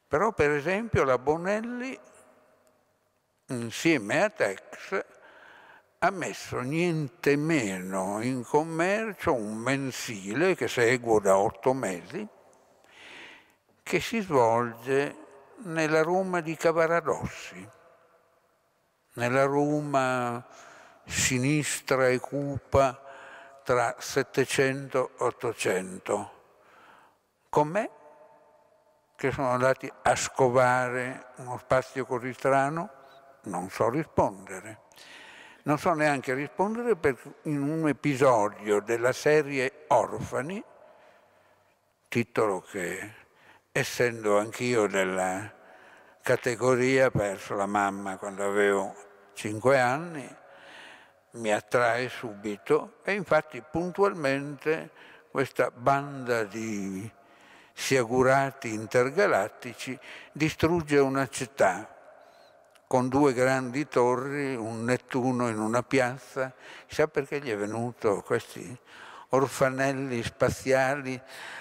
Però per esempio la Bonelli insieme a Tex ha messo niente meno in commercio un mensile che seguo da otto mesi, che si svolge nella Roma di Cavaradossi, nella Roma sinistra e cupa tra 700 e 800. Con me, che sono andati a scovare uno spazio così strano, non so rispondere. Non so neanche rispondere perché in un episodio della serie Orfani, titolo che essendo anch'io della categoria, perso la mamma quando avevo cinque anni, mi attrae subito e infatti puntualmente questa banda di siagurati intergalattici distrugge una città con due grandi torri, un Nettuno in una piazza, chissà perché gli è venuto questi orfanelli spaziali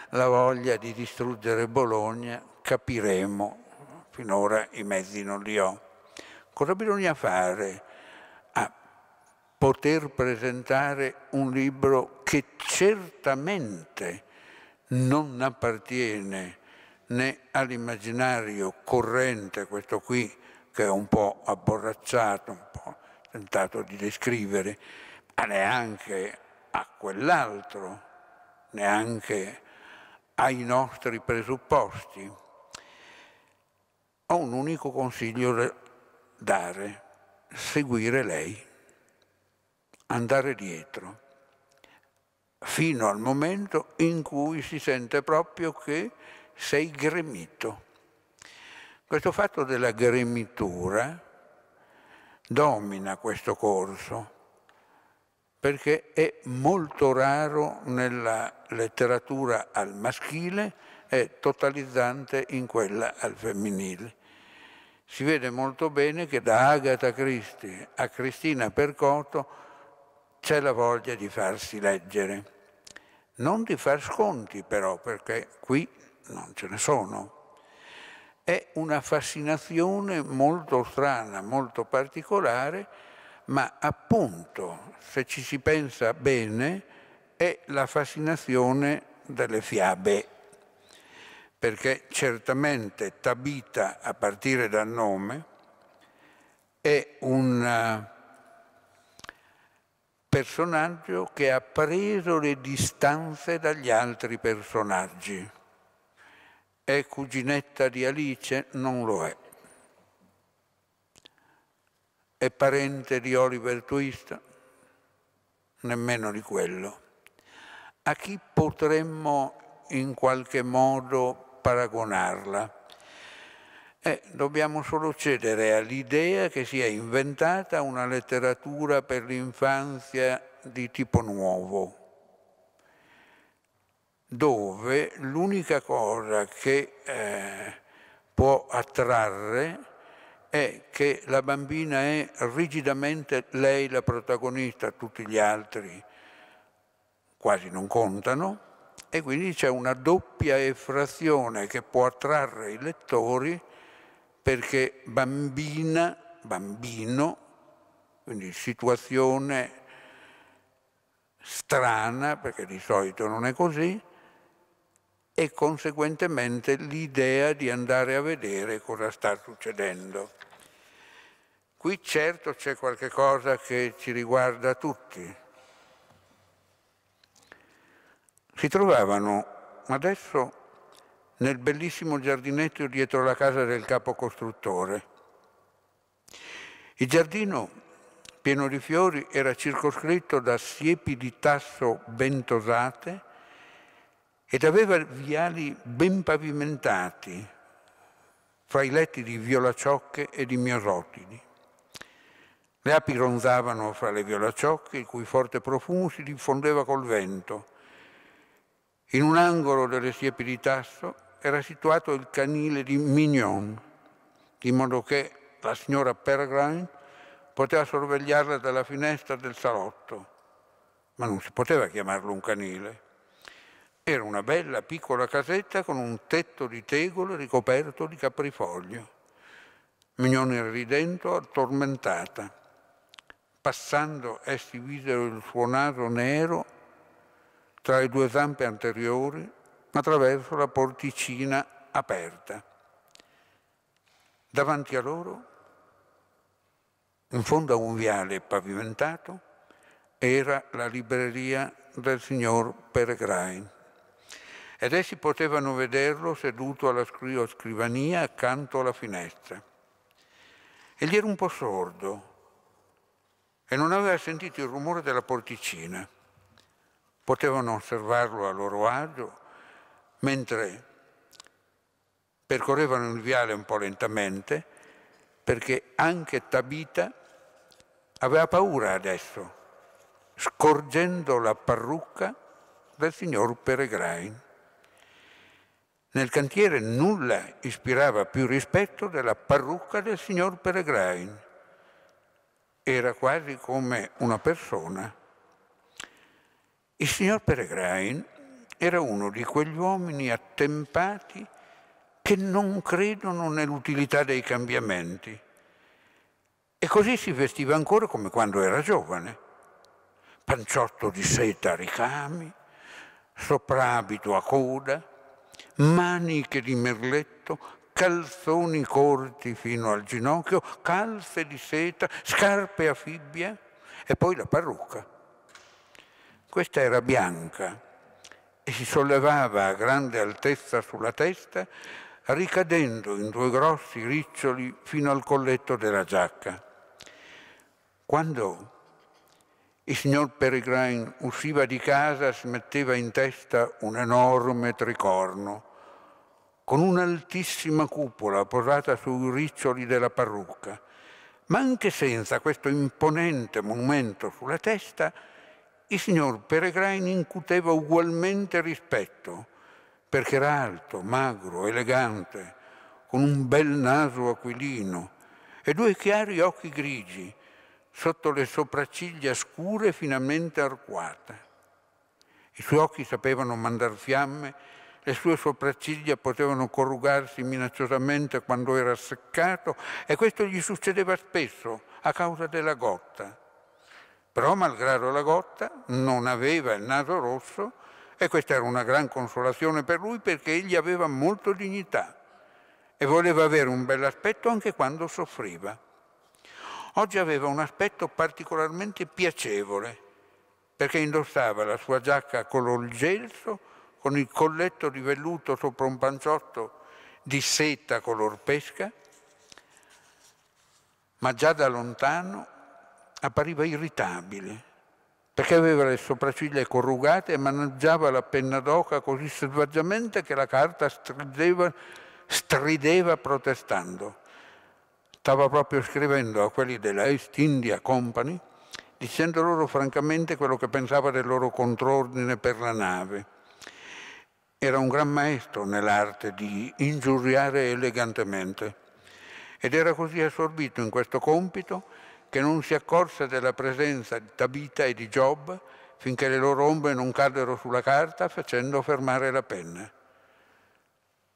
la voglia di distruggere Bologna, capiremo. Finora i mezzi non li ho. Cosa bisogna fare a poter presentare un libro che certamente non appartiene né all'immaginario corrente, questo qui che è un po' abborracciato, un po' tentato di descrivere, ma neanche a quell'altro, neanche ai nostri presupposti. Ho un unico consiglio da dare, seguire lei, andare dietro, fino al momento in cui si sente proprio che sei gremito. Questo fatto della gremitura domina questo corso perché è molto raro nella letteratura al maschile e totalizzante in quella al femminile. Si vede molto bene che da Agatha Christie a Cristina Percoto c'è la voglia di farsi leggere. Non di far sconti però, perché qui non ce ne sono. È una fascinazione molto strana, molto particolare, ma appunto, se ci si pensa bene, è la fascinazione delle fiabe, perché certamente Tabita, a partire dal nome, è un eh, personaggio che ha preso le distanze dagli altri personaggi. È cuginetta di Alice? Non lo è è parente di Oliver Twist? Nemmeno di quello. A chi potremmo in qualche modo paragonarla? Eh, dobbiamo solo cedere all'idea che sia inventata una letteratura per l'infanzia di tipo nuovo, dove l'unica cosa che eh, può attrarre è che la bambina è rigidamente lei la protagonista, tutti gli altri quasi non contano e quindi c'è una doppia effrazione che può attrarre i lettori perché bambina, bambino, quindi situazione strana, perché di solito non è così, e conseguentemente l'idea di andare a vedere cosa sta succedendo. Qui certo c'è qualche cosa che ci riguarda tutti. Si trovavano adesso nel bellissimo giardinetto dietro la casa del capo costruttore. Il giardino, pieno di fiori, era circoscritto da siepi di tasso bentosate, tosate ed aveva viali ben pavimentati fra i letti di violaciocche e di miorrotidi. Le api ronzavano fra le violaciocche, il cui forte profumo si diffondeva col vento. In un angolo delle siepi di Tasso era situato il canile di Mignon, di modo che la signora Peregrine poteva sorvegliarla dalla finestra del salotto, ma non si poteva chiamarlo un canile. Era una bella piccola casetta con un tetto di tegole ricoperto di caprifoglio. Mignone ridendo, addormentata. Passando, essi videro il suo naso nero tra le due zampe anteriori attraverso la porticina aperta. Davanti a loro, in fondo a un viale pavimentato, era la libreria del signor Peregrine ed essi potevano vederlo seduto alla scrivania accanto alla finestra. Egli era un po' sordo e non aveva sentito il rumore della porticina. Potevano osservarlo a loro agio mentre percorrevano il viale un po' lentamente perché anche Tabita aveva paura adesso, scorgendo la parrucca del signor Peregrine. Nel cantiere nulla ispirava più rispetto della parrucca del signor Peregrain. Era quasi come una persona. Il signor Peregrain era uno di quegli uomini attempati che non credono nell'utilità dei cambiamenti. E così si vestiva ancora come quando era giovane. Panciotto di seta a ricami, soprabito a coda, maniche di merletto, calzoni corti fino al ginocchio, calze di seta, scarpe a fibbia e poi la parrucca. Questa era bianca e si sollevava a grande altezza sulla testa, ricadendo in due grossi riccioli fino al colletto della giacca. Quando il signor Peregrine usciva di casa, si metteva in testa un enorme tricorno, con un'altissima cupola posata sui riccioli della parrucca, ma anche senza questo imponente monumento sulla testa, il signor Peregrine incuteva ugualmente rispetto, perché era alto, magro, elegante, con un bel naso aquilino e due chiari occhi grigi, sotto le sopracciglia scure finamente arcuate. I suoi occhi sapevano mandar fiamme, le sue sopracciglia potevano corrugarsi minacciosamente quando era seccato e questo gli succedeva spesso a causa della gotta. Però, malgrado la gotta, non aveva il naso rosso e questa era una gran consolazione per lui perché egli aveva molto dignità e voleva avere un bell'aspetto anche quando soffriva oggi aveva un aspetto particolarmente piacevole, perché indossava la sua giacca color gelso, con il colletto di velluto sopra un panciotto di seta color pesca, ma già da lontano appariva irritabile, perché aveva le sopracciglia corrugate e maneggiava la penna d'oca così selvaggiamente che la carta strideva, strideva protestando. Stava proprio scrivendo a quelli della East India Company dicendo loro francamente quello che pensava del loro contrordine per la nave. Era un gran maestro nell'arte di ingiuriare elegantemente ed era così assorbito in questo compito che non si accorse della presenza di Tabita e di Job finché le loro ombre non caddero sulla carta facendo fermare la penna.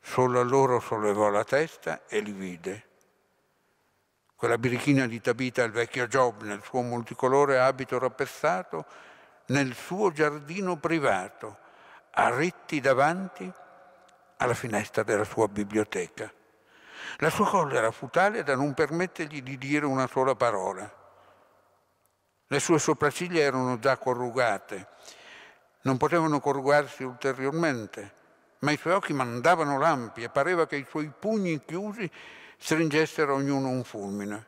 Solo allora sollevò la testa e li vide quella birichina di Tabita, il vecchio Job, nel suo multicolore abito rappezzato, nel suo giardino privato, a ritti davanti alla finestra della sua biblioteca. La sua collera fu tale da non permettergli di dire una sola parola. Le sue sopracciglia erano già corrugate, non potevano corrugarsi ulteriormente, ma i suoi occhi mandavano lampi e pareva che i suoi pugni chiusi stringessero ognuno un fulmine.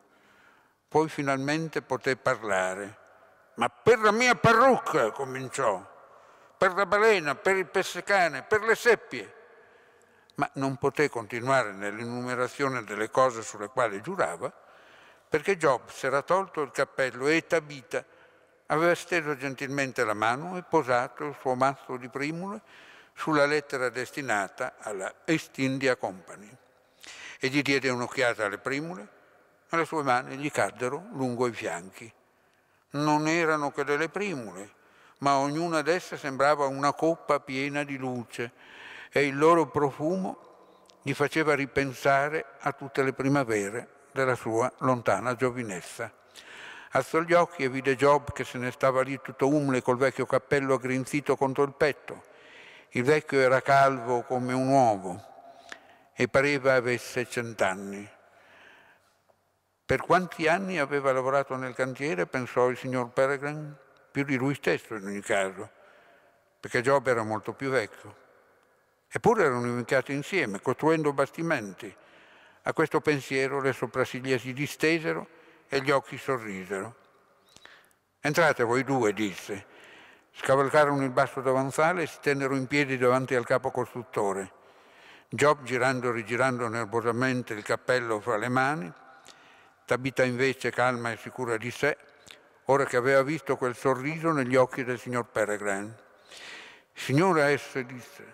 Poi finalmente poté parlare. Ma per la mia parrucca cominciò, per la balena, per il pessecane, per le seppie. Ma non poté continuare nell'enumerazione delle cose sulle quali giurava, perché Job si era tolto il cappello e Tabita aveva steso gentilmente la mano e posato il suo mazzo di primule sulla lettera destinata alla East India Company e gli diede un'occhiata alle primule, ma le sue mani gli caddero lungo i fianchi. Non erano che delle primule, ma ognuna d'esse sembrava una coppa piena di luce e il loro profumo gli faceva ripensare a tutte le primavere della sua lontana giovinezza. Alzò gli occhi e vide Job che se ne stava lì tutto umile col vecchio cappello aggrinzito contro il petto. Il vecchio era calvo come un uovo e pareva avesse cent'anni. Per quanti anni aveva lavorato nel cantiere, pensò il signor Peregrin, più di lui stesso in ogni caso, perché Job era molto più vecchio. Eppure erano impiccati insieme, costruendo bastimenti. A questo pensiero le sopracciglia si distesero e gli occhi sorrisero. Entrate voi due, disse. Scavalcarono il basso davanzale e si tennero in piedi davanti al capo costruttore. Job girando e rigirando nervosamente il cappello fra le mani, Tabita invece calma e sicura di sé, ora che aveva visto quel sorriso negli occhi del signor Peregrine. Signora S disse,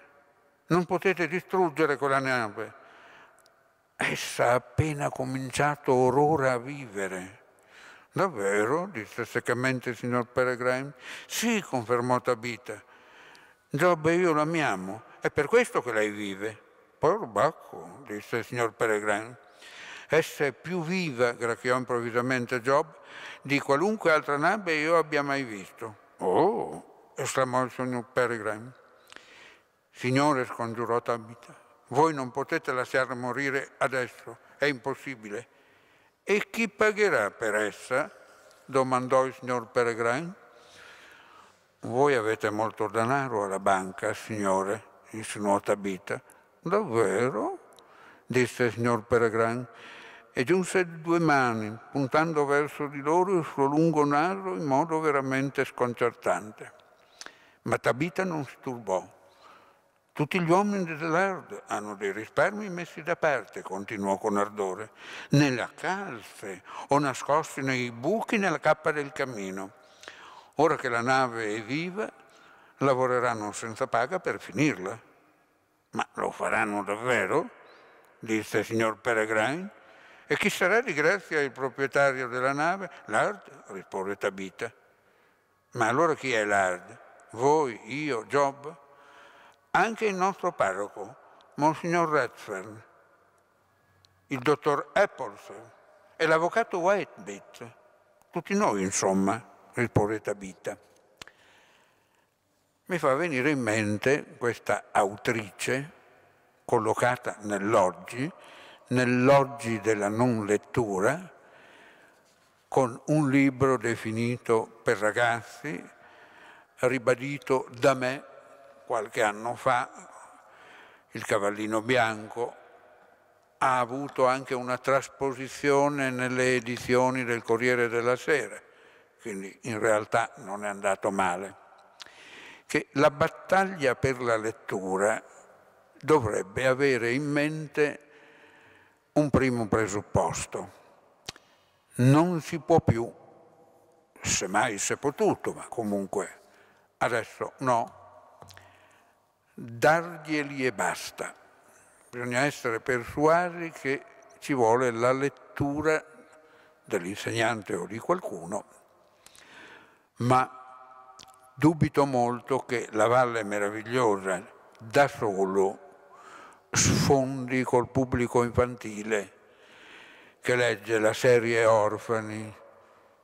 non potete distruggere quella nave. Essa ha appena cominciato orora a vivere. Davvero? disse seccamente il signor Peregrine. Sì, confermò Tabita. Giobbe, io l'amiamo, è per questo che lei vive por Bacco, disse il signor Peregrin. Essa è più viva, gracchiò improvvisamente Job, di qualunque altra nave io abbia mai visto. Oh, esclamò il signor Peregrin. Signore, scongiurò Tabitha, voi non potete lasciarla morire adesso, è impossibile. E chi pagherà per essa? domandò il signor Peregrin. Voi avete molto denaro alla banca, signore, insinuò Tabitha. Davvero? disse il signor Peregrin e giunse due mani, puntando verso di loro il suo lungo naso in modo veramente sconcertante. Ma Tabita non si turbò. Tutti gli uomini dell'Ard hanno dei risparmi messi da parte, continuò con ardore, nella calze o nascosti nei buchi nella cappa del cammino. Ora che la nave è viva, lavoreranno senza paga per finirla. Ma lo faranno davvero? disse il signor Peregrine. E chi sarà di grazia il proprietario della nave? Lard, rispose Tabita. Ma allora chi è Lard? Voi, io, Job? Anche il nostro parroco, Monsignor Redfern, il dottor Apples e l'avvocato Whitebait. Tutti noi, insomma, rispose Tabita mi fa venire in mente questa autrice collocata nell'oggi, nell'oggi della non lettura, con un libro definito per ragazzi, ribadito da me qualche anno fa, Il Cavallino Bianco, ha avuto anche una trasposizione nelle edizioni del Corriere della Sera, quindi in realtà non è andato male che la battaglia per la lettura dovrebbe avere in mente un primo presupposto. Non si può più, semmai è potuto, ma comunque adesso no, darglieli e basta. Bisogna essere persuasi che ci vuole la lettura dell'insegnante o di qualcuno, ma dubito molto che la Valle Meravigliosa da solo sfondi col pubblico infantile che legge la serie Orfani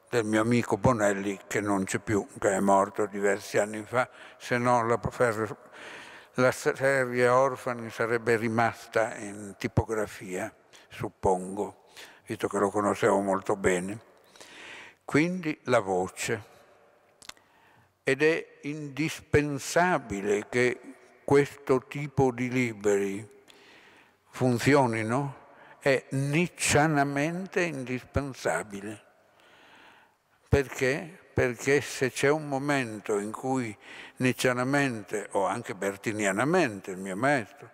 del mio amico Bonelli che non c'è più, che è morto diversi anni fa, se no la, la serie Orfani sarebbe rimasta in tipografia, suppongo, visto che lo conoscevo molto bene. Quindi la voce ed è indispensabile che questo tipo di liberi funzionino, è niccianamente indispensabile. Perché? Perché se c'è un momento in cui niccianamente o anche bertinianamente, il mio maestro,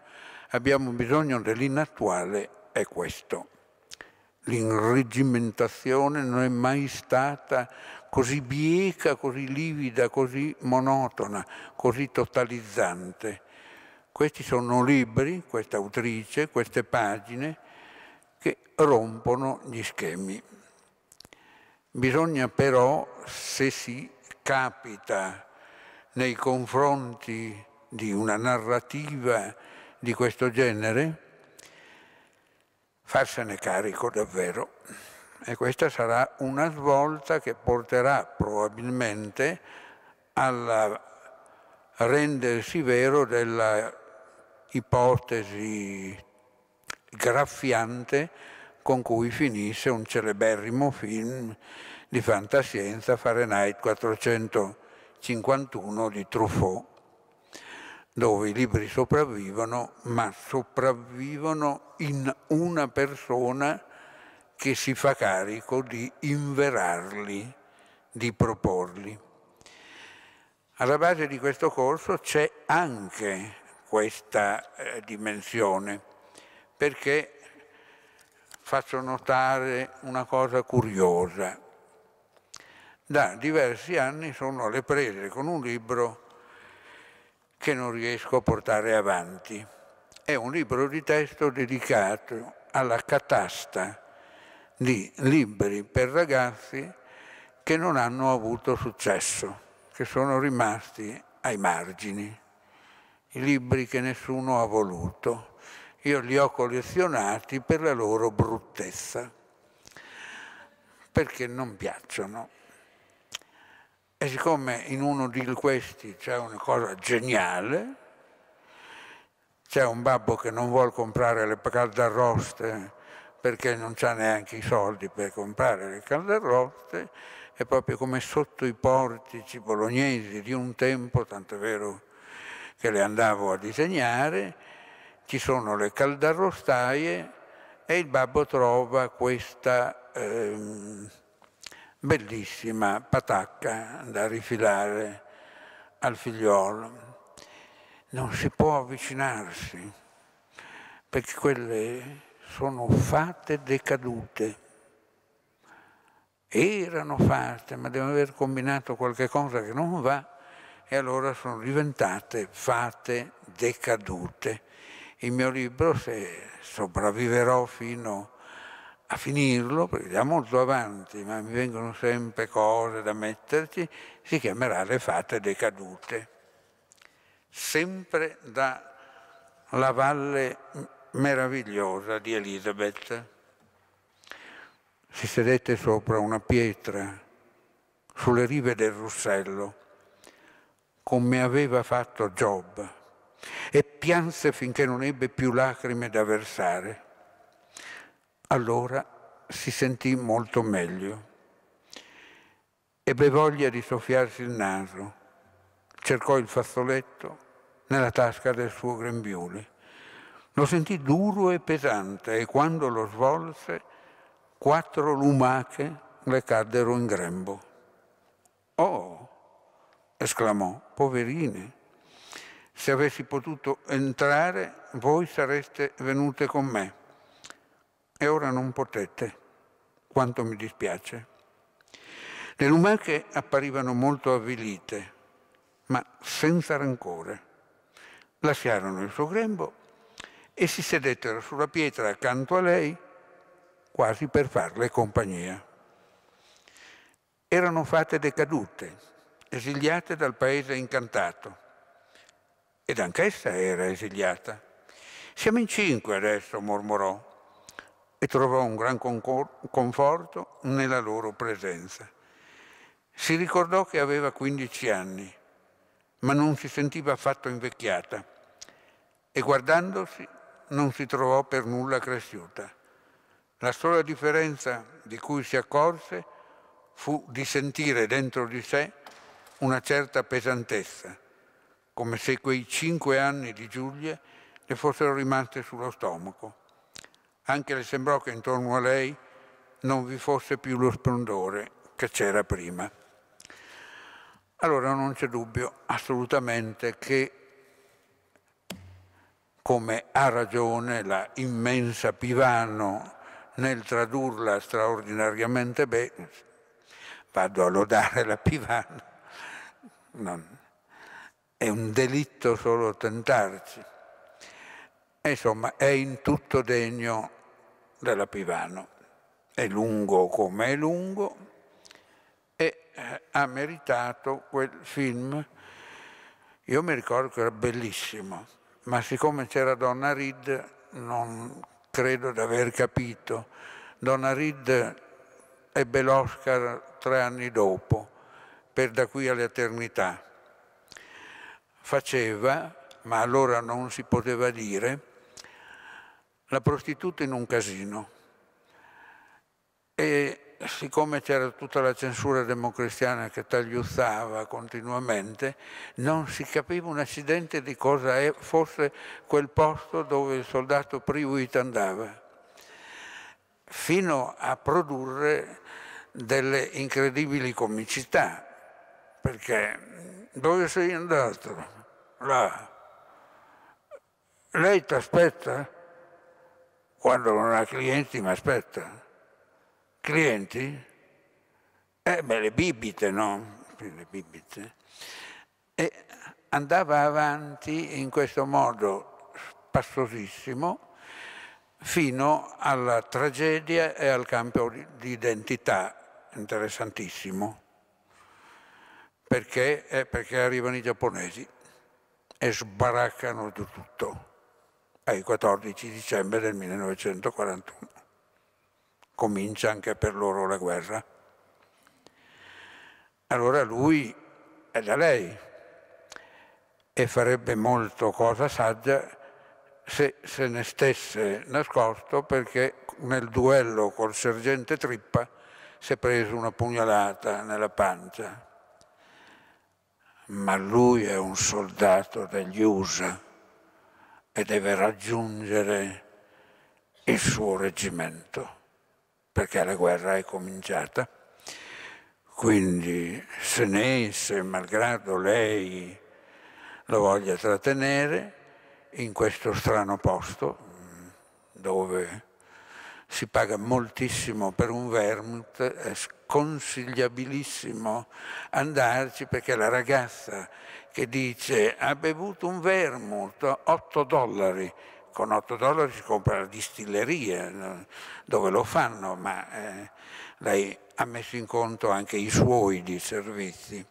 abbiamo bisogno dell'inattuale, è questo. L'inrigimentazione non è mai stata così bieca, così livida, così monotona, così totalizzante. Questi sono libri, questa autrice, queste pagine che rompono gli schemi. Bisogna però, se si capita nei confronti di una narrativa di questo genere, farsene carico davvero. E questa sarà una svolta che porterà probabilmente al rendersi vero della ipotesi graffiante con cui finisse un celeberrimo film di fantascienza Fahrenheit 451 di Truffaut, dove i libri sopravvivono, ma sopravvivono in una persona che si fa carico di inverarli, di proporli. Alla base di questo corso c'è anche questa eh, dimensione, perché faccio notare una cosa curiosa. Da diversi anni sono alle prese con un libro che non riesco a portare avanti. È un libro di testo dedicato alla catasta di libri per ragazzi che non hanno avuto successo, che sono rimasti ai margini, i libri che nessuno ha voluto. Io li ho collezionati per la loro bruttezza, perché non piacciono. E siccome in uno di questi c'è una cosa geniale, c'è un babbo che non vuole comprare le patate arroste perché non c'ha neanche i soldi per comprare le calderrotte, è proprio come sotto i portici bolognesi di un tempo, tanto è vero che le andavo a disegnare, ci sono le caldarrostaie e il babbo trova questa ehm, bellissima patacca da rifilare al figliolo. Non si può avvicinarsi perché quelle sono fatte decadute. Erano fatte, ma devono aver combinato qualche cosa che non va e allora sono diventate fatte decadute. Il mio libro, se sopravviverò fino a finirlo, perché da molto avanti, ma mi vengono sempre cose da metterci, si chiamerà Le fate decadute. Sempre dalla valle meravigliosa di Elisabeth. Si sedette sopra una pietra sulle rive del Russello, come aveva fatto Giobbe, e pianse finché non ebbe più lacrime da versare. Allora si sentì molto meglio. Ebbe voglia di soffiarsi il naso, cercò il fazzoletto nella tasca del suo grembiule lo sentì duro e pesante e quando lo svolse quattro lumache le caddero in grembo. Oh, esclamò, poverine, se avessi potuto entrare voi sareste venute con me. E ora non potete, quanto mi dispiace. Le lumache apparivano molto avvilite, ma senza rancore. Lasciarono il suo grembo e si sedettero sulla pietra accanto a lei quasi per farle compagnia. Erano fate decadute, esiliate dal paese incantato ed anch'essa era esiliata. Siamo in cinque adesso, mormorò, e trovò un gran conforto nella loro presenza. Si ricordò che aveva 15 anni, ma non si sentiva affatto invecchiata e guardandosi non si trovò per nulla cresciuta. La sola differenza di cui si accorse fu di sentire dentro di sé una certa pesantezza, come se quei cinque anni di Giulia le fossero rimaste sullo stomaco. Anche le sembrò che intorno a lei non vi fosse più lo splendore che c'era prima. Allora non c'è dubbio assolutamente che come ha ragione la immensa Pivano nel tradurla straordinariamente bene. Vado a lodare la Pivano. Non. È un delitto solo tentarci. insomma, è in tutto degno della Pivano. È lungo come è lungo e eh, ha meritato quel film. Io mi ricordo che era bellissimo ma siccome c'era Donna Reed non credo di aver capito. Donna Reed ebbe l'Oscar tre anni dopo, per da qui all'eternità. Faceva, ma allora non si poteva dire, la prostituta in un casino. E siccome c'era tutta la censura democristiana che tagliuzzava continuamente, non si capiva un accidente di cosa fosse quel posto dove il soldato Priuit andava, fino a produrre delle incredibili comicità, perché mm, dove sei andato? Là. Lei ti aspetta? Quando non ha clienti mi aspetta clienti? Eh, beh, le bibite, no? Le bibite. E andava avanti in questo modo spassosissimo fino alla tragedia e al cambio di identità, interessantissimo. Perché? Eh, perché arrivano i giapponesi e sbaraccano di tutto ai 14 dicembre del 1941 comincia anche per loro la guerra. Allora lui è da lei e farebbe molto cosa saggia se se ne stesse nascosto perché nel duello col sergente Trippa si è preso una pugnalata nella pancia. Ma lui è un soldato degli USA e deve raggiungere il suo reggimento perché la guerra è cominciata. Quindi se ne esse, malgrado lei lo voglia trattenere, in questo strano posto mm, dove si paga moltissimo per un vermouth, è sconsigliabilissimo andarci perché la ragazza che dice ha bevuto un vermouth 8 dollari con 8 dollari si compra la distilleria dove lo fanno, ma eh, lei ha messo in conto anche i suoi di servizi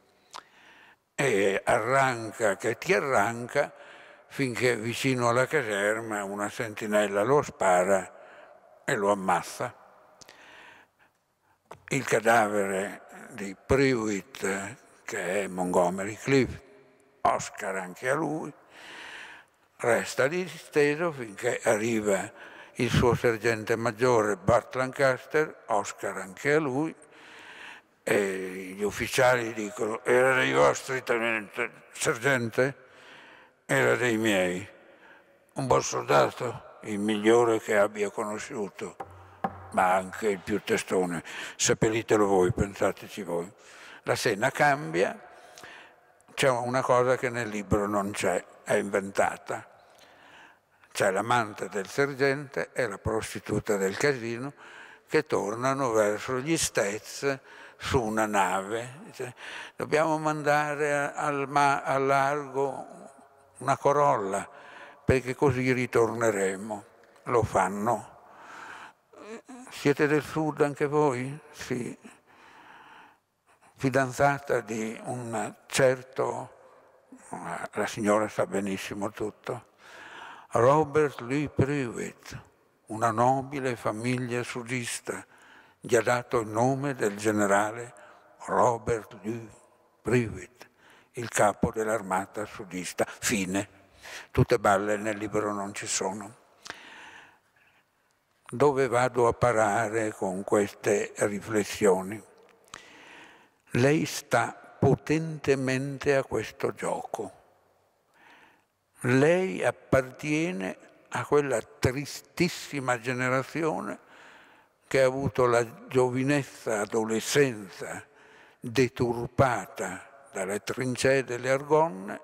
e arranca che ti arranca finché vicino alla caserma una sentinella lo spara e lo ammazza. Il cadavere di Prewitt, che è Montgomery Cliff, Oscar anche a lui, resta lì disteso finché arriva il suo sergente maggiore Bart Lancaster, Oscar anche a lui, e gli ufficiali dicono era dei vostri tenente, sergente? Era dei miei. Un buon soldato, il migliore che abbia conosciuto, ma anche il più testone. Sapelitelo voi, pensateci voi. La scena cambia, c'è una cosa che nel libro non c'è, è inventata c'è cioè, l'amante del sergente e la prostituta del casino che tornano verso gli States su una nave. Cioè, dobbiamo mandare al, ma, al largo una corolla perché così ritorneremo. Lo fanno. Siete del sud anche voi? Sì. Fidanzata di un certo... la signora sa benissimo tutto Robert Louis Prewitt, una nobile famiglia sudista, gli ha dato il nome del generale Robert Louis Prewitt, il capo dell'armata sudista. Fine. Tutte balle nel libro non ci sono. Dove vado a parare con queste riflessioni? Lei sta potentemente a questo gioco lei appartiene a quella tristissima generazione che ha avuto la giovinezza, adolescenza deturpata dalle trincee delle argonne,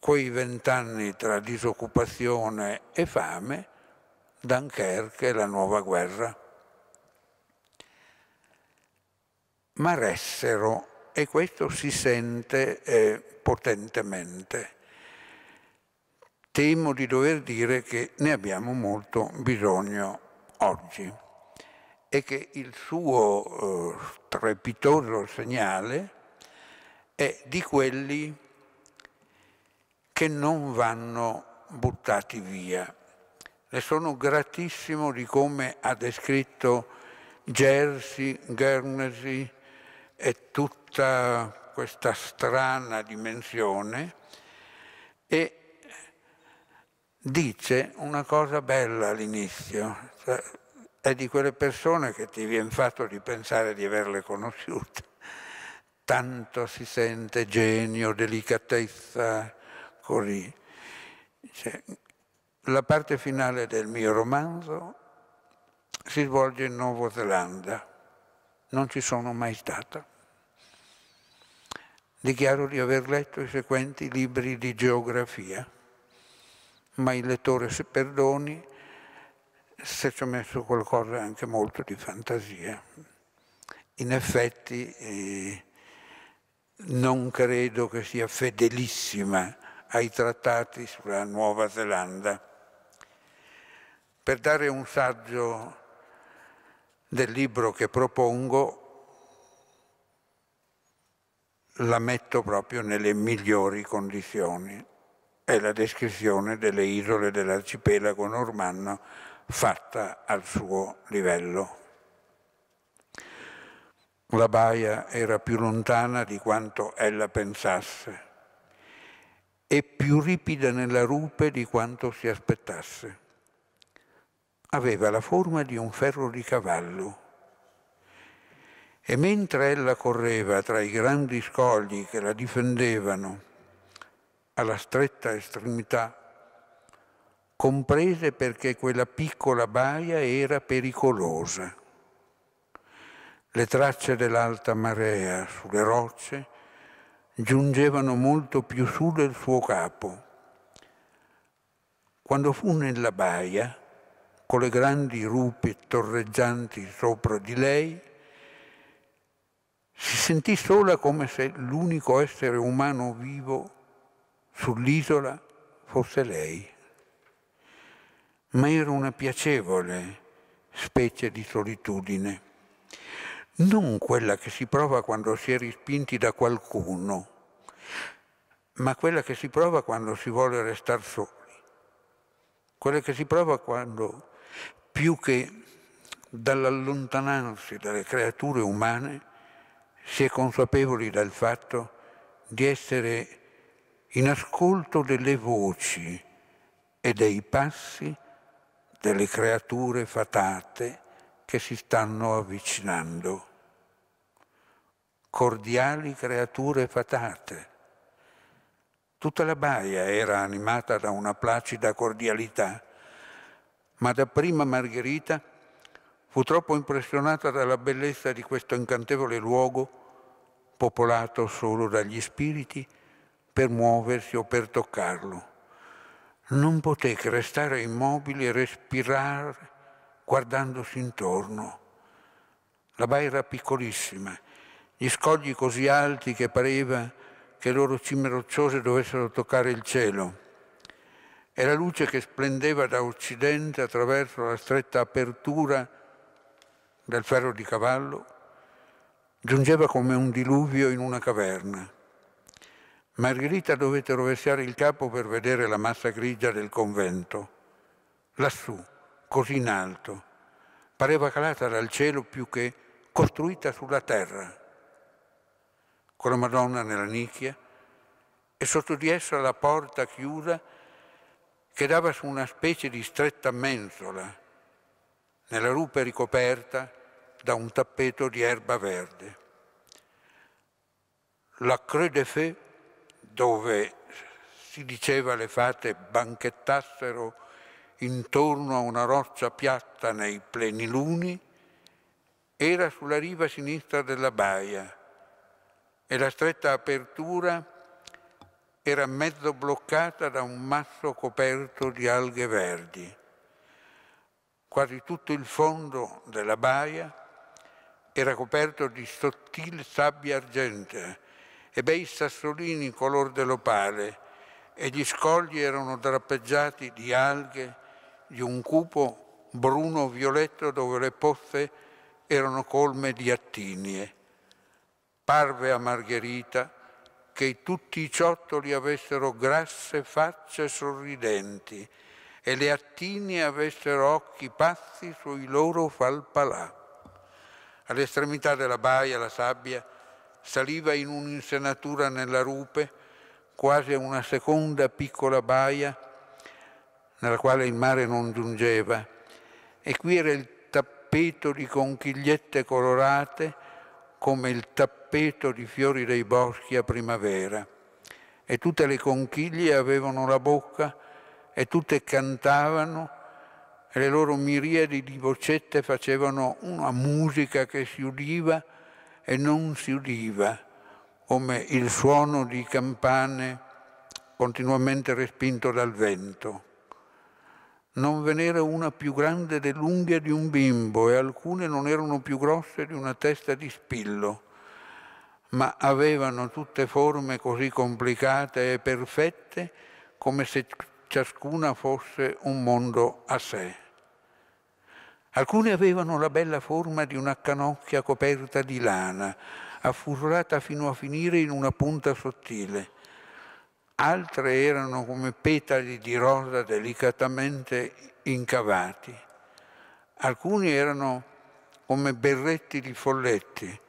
quei vent'anni tra disoccupazione e fame, Dunkerque e la nuova guerra. Ma ressero, e questo si sente eh, potentemente. Temo di dover dire che ne abbiamo molto bisogno oggi e che il suo eh, strepitoso segnale è di quelli che non vanno buttati via. Le sono gratissimo di come ha descritto Jersey, Guernsey e tutta questa strana dimensione e dice una cosa bella all'inizio, cioè è di quelle persone che ti viene fatto di pensare di averle conosciute. Tanto si sente genio, delicatezza, così. Cioè, la parte finale del mio romanzo si svolge in Nuova Zelanda. Non ci sono mai stata. Dichiaro di aver letto i seguenti libri di geografia, ma il lettore si perdoni se ci ho messo qualcosa anche molto di fantasia. In effetti eh, non credo che sia fedelissima ai trattati sulla Nuova Zelanda. Per dare un saggio del libro che propongo la metto proprio nelle migliori condizioni. È la descrizione delle isole dell'arcipelago normanno fatta al suo livello. La baia era più lontana di quanto ella pensasse e più ripida nella rupe di quanto si aspettasse. Aveva la forma di un ferro di cavallo e mentre ella correva tra i grandi scogli che la difendevano alla stretta estremità, comprese perché quella piccola baia era pericolosa. Le tracce dell'alta marea sulle rocce giungevano molto più su del suo capo. Quando fu nella baia, con le grandi rupe torreggianti sopra di lei, si sentì sola come se l'unico essere umano vivo sull'isola fosse lei. Ma era una piacevole specie di solitudine, non quella che si prova quando si è rispinti da qualcuno, ma quella che si prova quando si vuole restare soli, quella che si prova quando più che dall'allontanarsi dalle creature umane si è consapevoli dal fatto di essere in ascolto delle voci e dei passi delle creature fatate che si stanno avvicinando. Cordiali creature fatate. Tutta la baia era animata da una placida cordialità, ma da prima Margherita Fu troppo impressionata dalla bellezza di questo incantevole luogo, popolato solo dagli spiriti, per muoversi o per toccarlo. Non poté che restare immobile e respirare guardandosi intorno. La baia era piccolissima, gli scogli così alti che pareva che le loro cime rocciose dovessero toccare il cielo. E la luce che splendeva da occidente attraverso la stretta apertura dal ferro di cavallo, giungeva come un diluvio in una caverna. Margherita dovette rovesciare il capo per vedere la massa grigia del convento. Lassù, così in alto, pareva calata dal cielo più che costruita sulla terra. Con la Madonna nella nicchia e sotto di essa la porta chiusa che dava su una specie di stretta mensola nella rupe ricoperta da un tappeto di erba verde. La Creux de Feu, dove si diceva le fate banchettassero intorno a una roccia piatta nei pleniluni, era sulla riva sinistra della baia e la stretta apertura era mezzo bloccata da un masso coperto di alghe verdi. Quasi tutto il fondo della baia era coperto di sottile sabbia argentea e bei sassolini color dell'opale e gli scogli erano drappeggiati di alghe di un cupo bruno-violetto dove le pozze erano colme di attinie. Parve a Margherita che tutti i ciottoli avessero grasse facce sorridenti e le attine avessero occhi pazzi sui loro falpalà. All'estremità della baia la sabbia saliva in un'insenatura nella rupe, quasi una seconda piccola baia nella quale il mare non giungeva, e qui era il tappeto di conchigliette colorate come il tappeto di fiori dei boschi a primavera. E tutte le conchiglie avevano la bocca e tutte cantavano e le loro miriadi di vocette facevano una musica che si udiva e non si udiva, come il suono di campane continuamente respinto dal vento. Non ve n'era una più grande dell'unghia di un bimbo e alcune non erano più grosse di una testa di spillo, ma avevano tutte forme così complicate e perfette come se ciascuna fosse un mondo a sé. Alcune avevano la bella forma di una canocchia coperta di lana, affurrata fino a finire in una punta sottile. Altre erano come petali di rosa delicatamente incavati. Alcuni erano come berretti di folletti,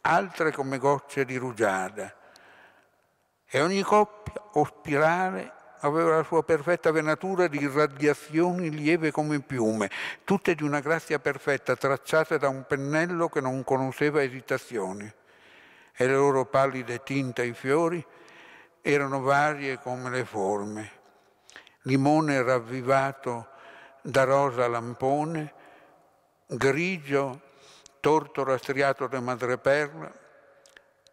altre come gocce di rugiada. E ogni coppia o spirale aveva la sua perfetta venatura di radiazioni lieve come piume, tutte di una grazia perfetta, tracciate da un pennello che non conosceva esitazioni. E le loro pallide tinte ai fiori erano varie come le forme. Limone ravvivato da rosa lampone, grigio torto rastriato da madreperla,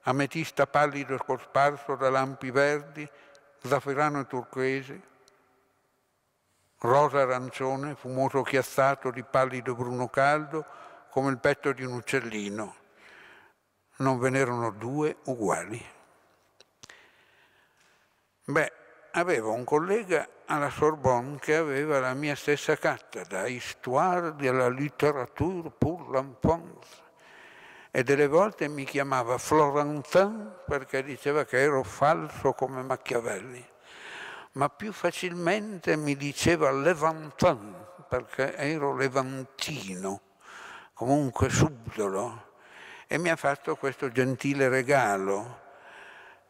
ametista pallido scosparso da lampi verdi, zafferano e turchese, rosa arancione, fumoso chiazzato di pallido bruno caldo, come il petto di un uccellino. Non ve n'erano due uguali. Beh, avevo un collega alla Sorbonne che aveva la mia stessa cattedra, Histoire de la littérature pour l'enfance e delle volte mi chiamava Florentin perché diceva che ero falso come Machiavelli, ma più facilmente mi diceva Levantin perché ero levantino, comunque subdolo, e mi ha fatto questo gentile regalo,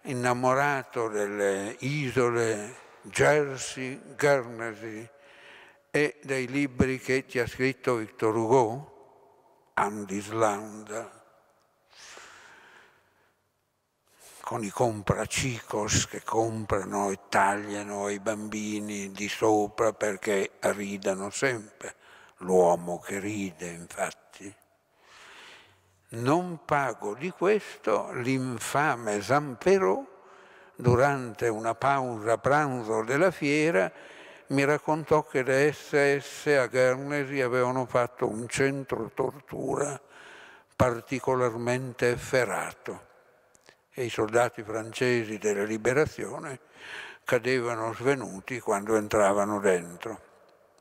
innamorato delle isole Jersey, Guernsey e dei libri che ti ha scritto Victor Hugo, Andisland, con i compracicos che comprano e tagliano i bambini di sopra perché ridano sempre, l'uomo che ride infatti. Non pago di questo l'infame Zamperò durante una pausa pranzo della fiera mi raccontò che le SS a Guernsey avevano fatto un centro tortura particolarmente efferato e i soldati francesi della liberazione cadevano svenuti quando entravano dentro.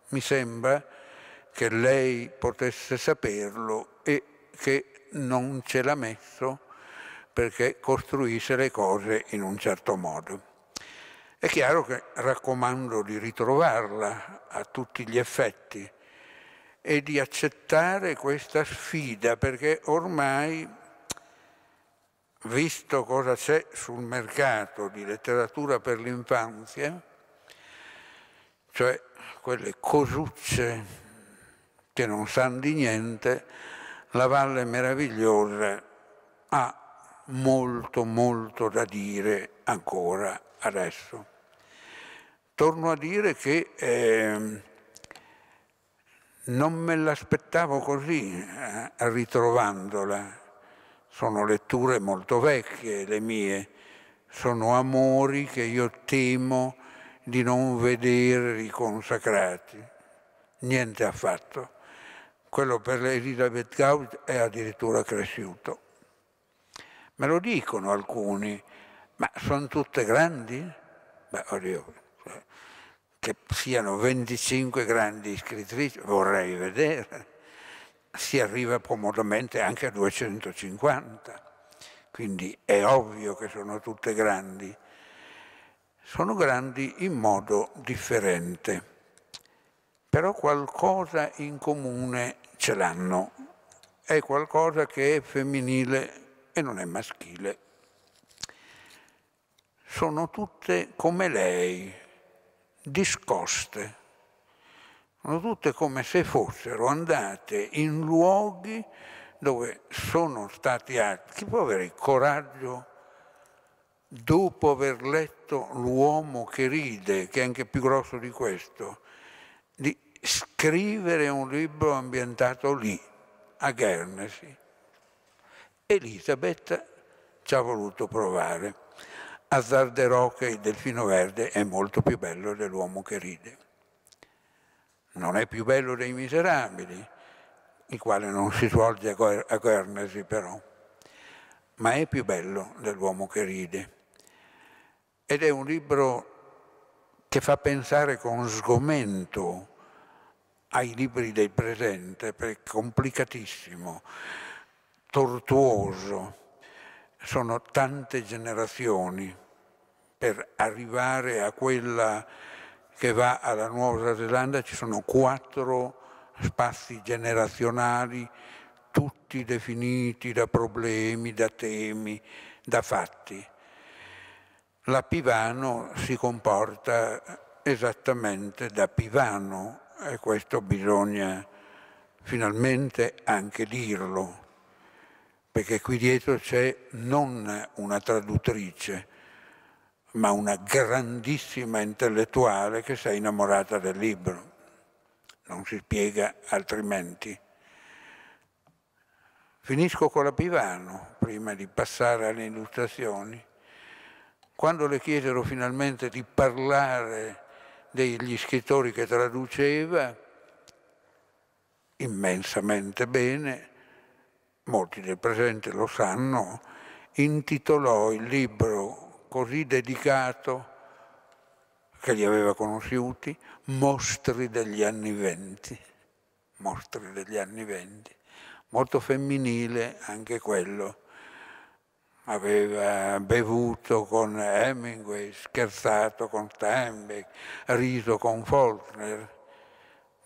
Mi sembra che lei potesse saperlo e che non ce l'ha messo perché costruisse le cose in un certo modo. È chiaro che raccomando di ritrovarla a tutti gli effetti e di accettare questa sfida perché ormai visto cosa c'è sul mercato di letteratura per l'infanzia, cioè quelle cosucce che non sanno di niente, la Valle Meravigliosa ha molto molto da dire ancora adesso. Torno a dire che eh, non me l'aspettavo così, eh, ritrovandola, sono letture molto vecchie le mie, sono amori che io temo di non vedere riconsacrati. Niente affatto. Quello per Elisabeth Gaud è addirittura cresciuto. Me lo dicono alcuni, ma sono tutte grandi? Beh, oddio, cioè, che siano 25 grandi scrittrici, vorrei vedere si arriva comodamente anche a 250, quindi è ovvio che sono tutte grandi. Sono grandi in modo differente, però qualcosa in comune ce l'hanno. È qualcosa che è femminile e non è maschile. Sono tutte come lei, discoste sono tutte come se fossero andate in luoghi dove sono stati altri. Chi può avere il coraggio, dopo aver letto L'uomo che ride, che è anche più grosso di questo, di scrivere un libro ambientato lì, a Guernsey? Elisabetta ci ha voluto provare. Azzarderò che il delfino verde è molto più bello dell'uomo che ride non è più bello dei miserabili, il quale non si svolge a Guernesi però, ma è più bello dell'uomo che ride. Ed è un libro che fa pensare con sgomento ai libri del presente, perché è complicatissimo, tortuoso. Sono tante generazioni per arrivare a quella che va alla Nuova Zelanda ci sono quattro spazi generazionali, tutti definiti da problemi, da temi, da fatti. La Pivano si comporta esattamente da Pivano e questo bisogna finalmente anche dirlo, perché qui dietro c'è non una traduttrice, ma una grandissima intellettuale che si è innamorata del libro. Non si spiega altrimenti. Finisco con la Pivano, prima di passare alle illustrazioni. Quando le chiesero finalmente di parlare degli scrittori che traduceva, immensamente bene, molti del presente lo sanno, intitolò il libro così dedicato che li aveva conosciuti, mostri degli anni venti, mostri degli anni venti, molto femminile anche quello. Aveva bevuto con Hemingway, scherzato con Steinbeck, riso con Faulkner,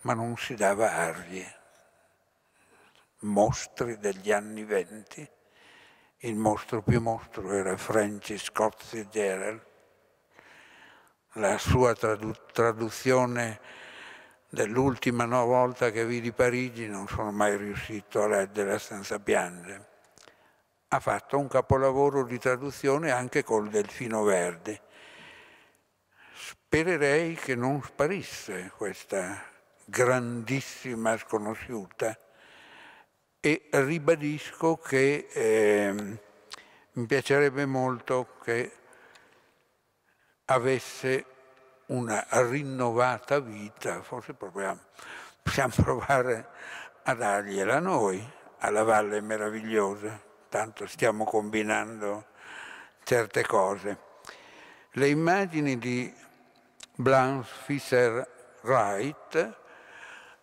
ma non si dava arie. Mostri degli anni venti il mostro più mostro era Francis Scott Fitzgerald. La sua tradu traduzione dell'ultima no, volta che vidi Parigi non sono mai riuscito a leggerla senza piangere. Ha fatto un capolavoro di traduzione anche col Delfino Verde. Spererei che non sparisse questa grandissima sconosciuta e ribadisco che eh, mi piacerebbe molto che avesse una rinnovata vita, forse proviamo, possiamo provare a dargliela noi, alla Valle Meravigliosa, tanto stiamo combinando certe cose. Le immagini di Blanche fischer Wright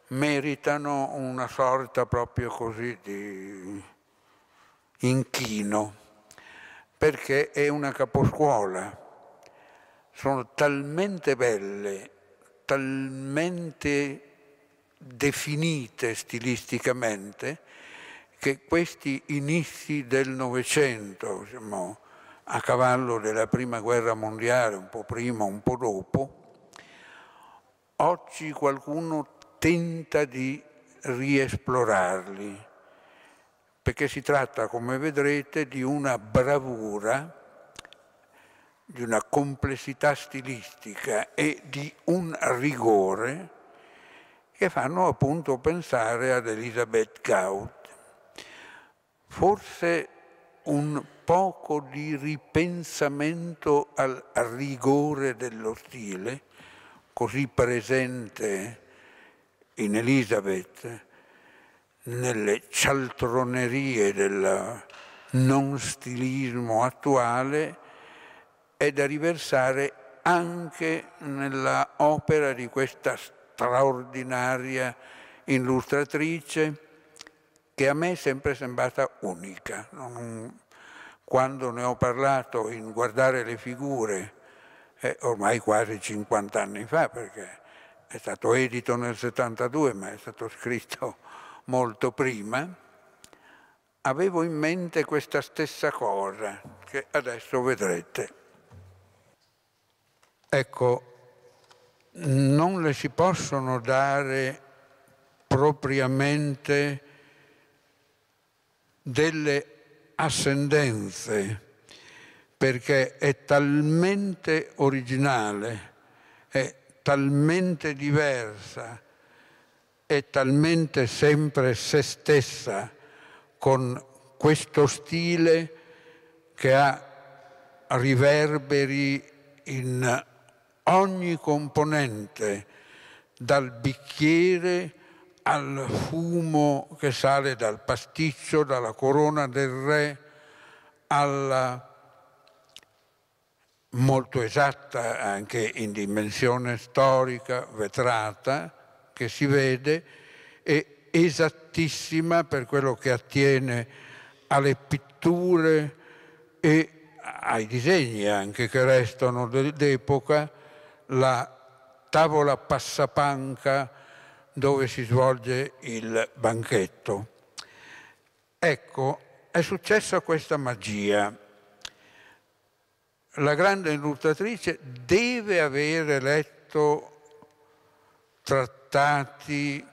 meritano una sorta proprio così di inchino, perché è una caposcuola. Sono talmente belle, talmente definite stilisticamente, che questi inizi del Novecento, diciamo, a cavallo della Prima Guerra Mondiale, un po' prima, un po' dopo, oggi qualcuno tenta di riesplorarli, perché si tratta, come vedrete, di una bravura, di una complessità stilistica e di un rigore che fanno appunto pensare ad Elisabeth Gaut. Forse un poco di ripensamento al rigore dello stile, così presente in Elisabeth, nelle cialtronerie del non stilismo attuale, è da riversare anche nella opera di questa straordinaria illustratrice che a me è sempre sembrata unica. Quando ne ho parlato in guardare le figure, eh, ormai quasi 50 anni fa, perché è stato edito nel 72 ma è stato scritto molto prima, avevo in mente questa stessa cosa che adesso vedrete. Ecco, non le si possono dare propriamente delle ascendenze perché è talmente originale, è talmente diversa e talmente sempre se stessa con questo stile che ha riverberi in ogni componente, dal bicchiere al fumo che sale dal pasticcio, dalla corona del re, alla molto esatta anche in dimensione storica, vetrata, che si vede, e esattissima per quello che attiene alle pitture e ai disegni anche che restano d'epoca, la tavola passapanca dove si svolge il banchetto. Ecco, è successa questa magia la grande illustratrice deve avere letto trattati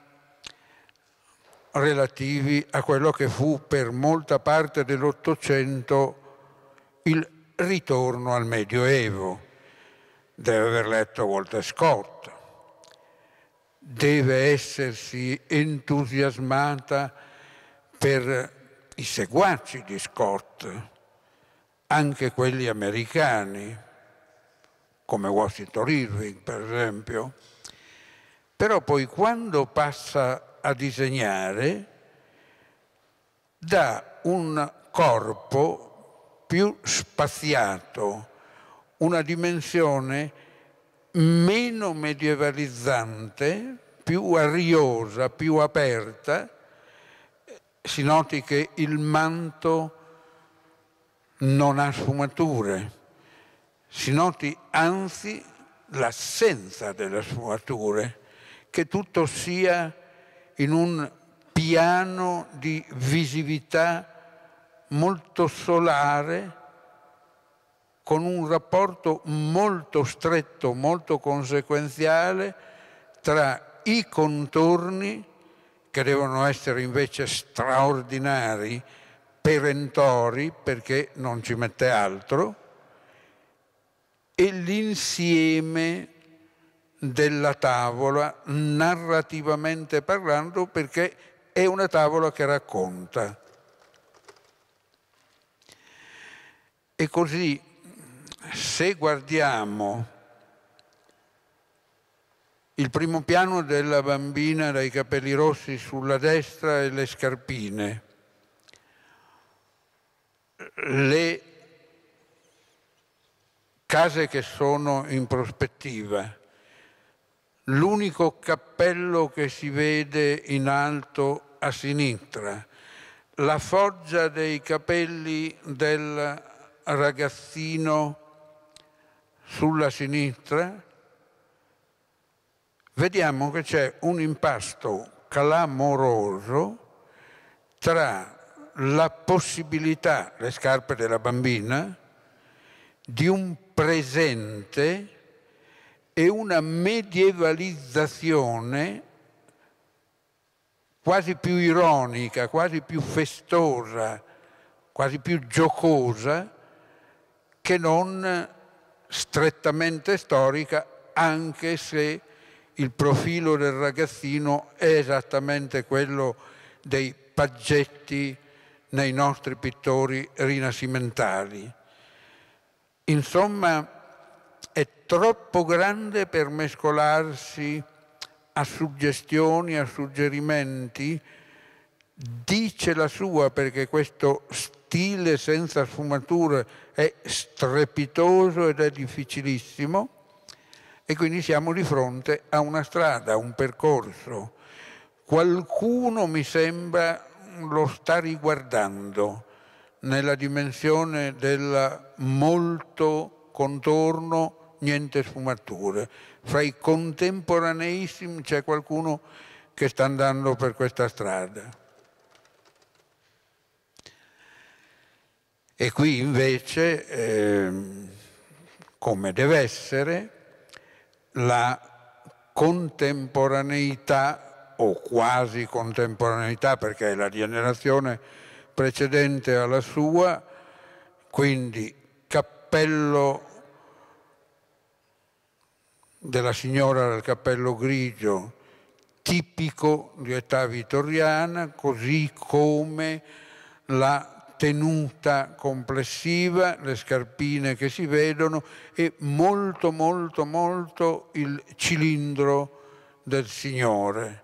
relativi a quello che fu per molta parte dell'Ottocento il ritorno al Medioevo. Deve aver letto Walter Scott, deve essersi entusiasmata per i seguaci di Scott, anche quelli americani, come Washington Irving per esempio, però poi quando passa a disegnare dà un corpo più spaziato, una dimensione meno medievalizzante, più ariosa, più aperta, si noti che il manto non ha sfumature, si noti anzi l'assenza delle sfumature, che tutto sia in un piano di visività molto solare, con un rapporto molto stretto, molto conseguenziale tra i contorni, che devono essere invece straordinari, perentori perché non ci mette altro, e l'insieme della tavola narrativamente parlando perché è una tavola che racconta. E così se guardiamo il primo piano della bambina dai capelli rossi sulla destra e le scarpine, le case che sono in prospettiva. L'unico cappello che si vede in alto a sinistra, la foggia dei capelli del ragazzino sulla sinistra, vediamo che c'è un impasto clamoroso tra la possibilità, le scarpe della bambina, di un presente e una medievalizzazione quasi più ironica, quasi più festosa, quasi più giocosa, che non strettamente storica, anche se il profilo del ragazzino è esattamente quello dei paggetti nei nostri pittori rinascimentali. Insomma, è troppo grande per mescolarsi a suggestioni, a suggerimenti, dice la sua perché questo stile senza sfumature è strepitoso ed è difficilissimo e quindi siamo di fronte a una strada, a un percorso. Qualcuno mi sembra lo sta riguardando nella dimensione del molto contorno, niente sfumature. Fra i contemporaneissimi c'è qualcuno che sta andando per questa strada. E qui invece, eh, come deve essere, la contemporaneità o quasi contemporaneità perché è la generazione precedente alla sua, quindi cappello della signora del cappello grigio tipico di età vittoriana, così come la tenuta complessiva, le scarpine che si vedono e molto molto molto il cilindro del Signore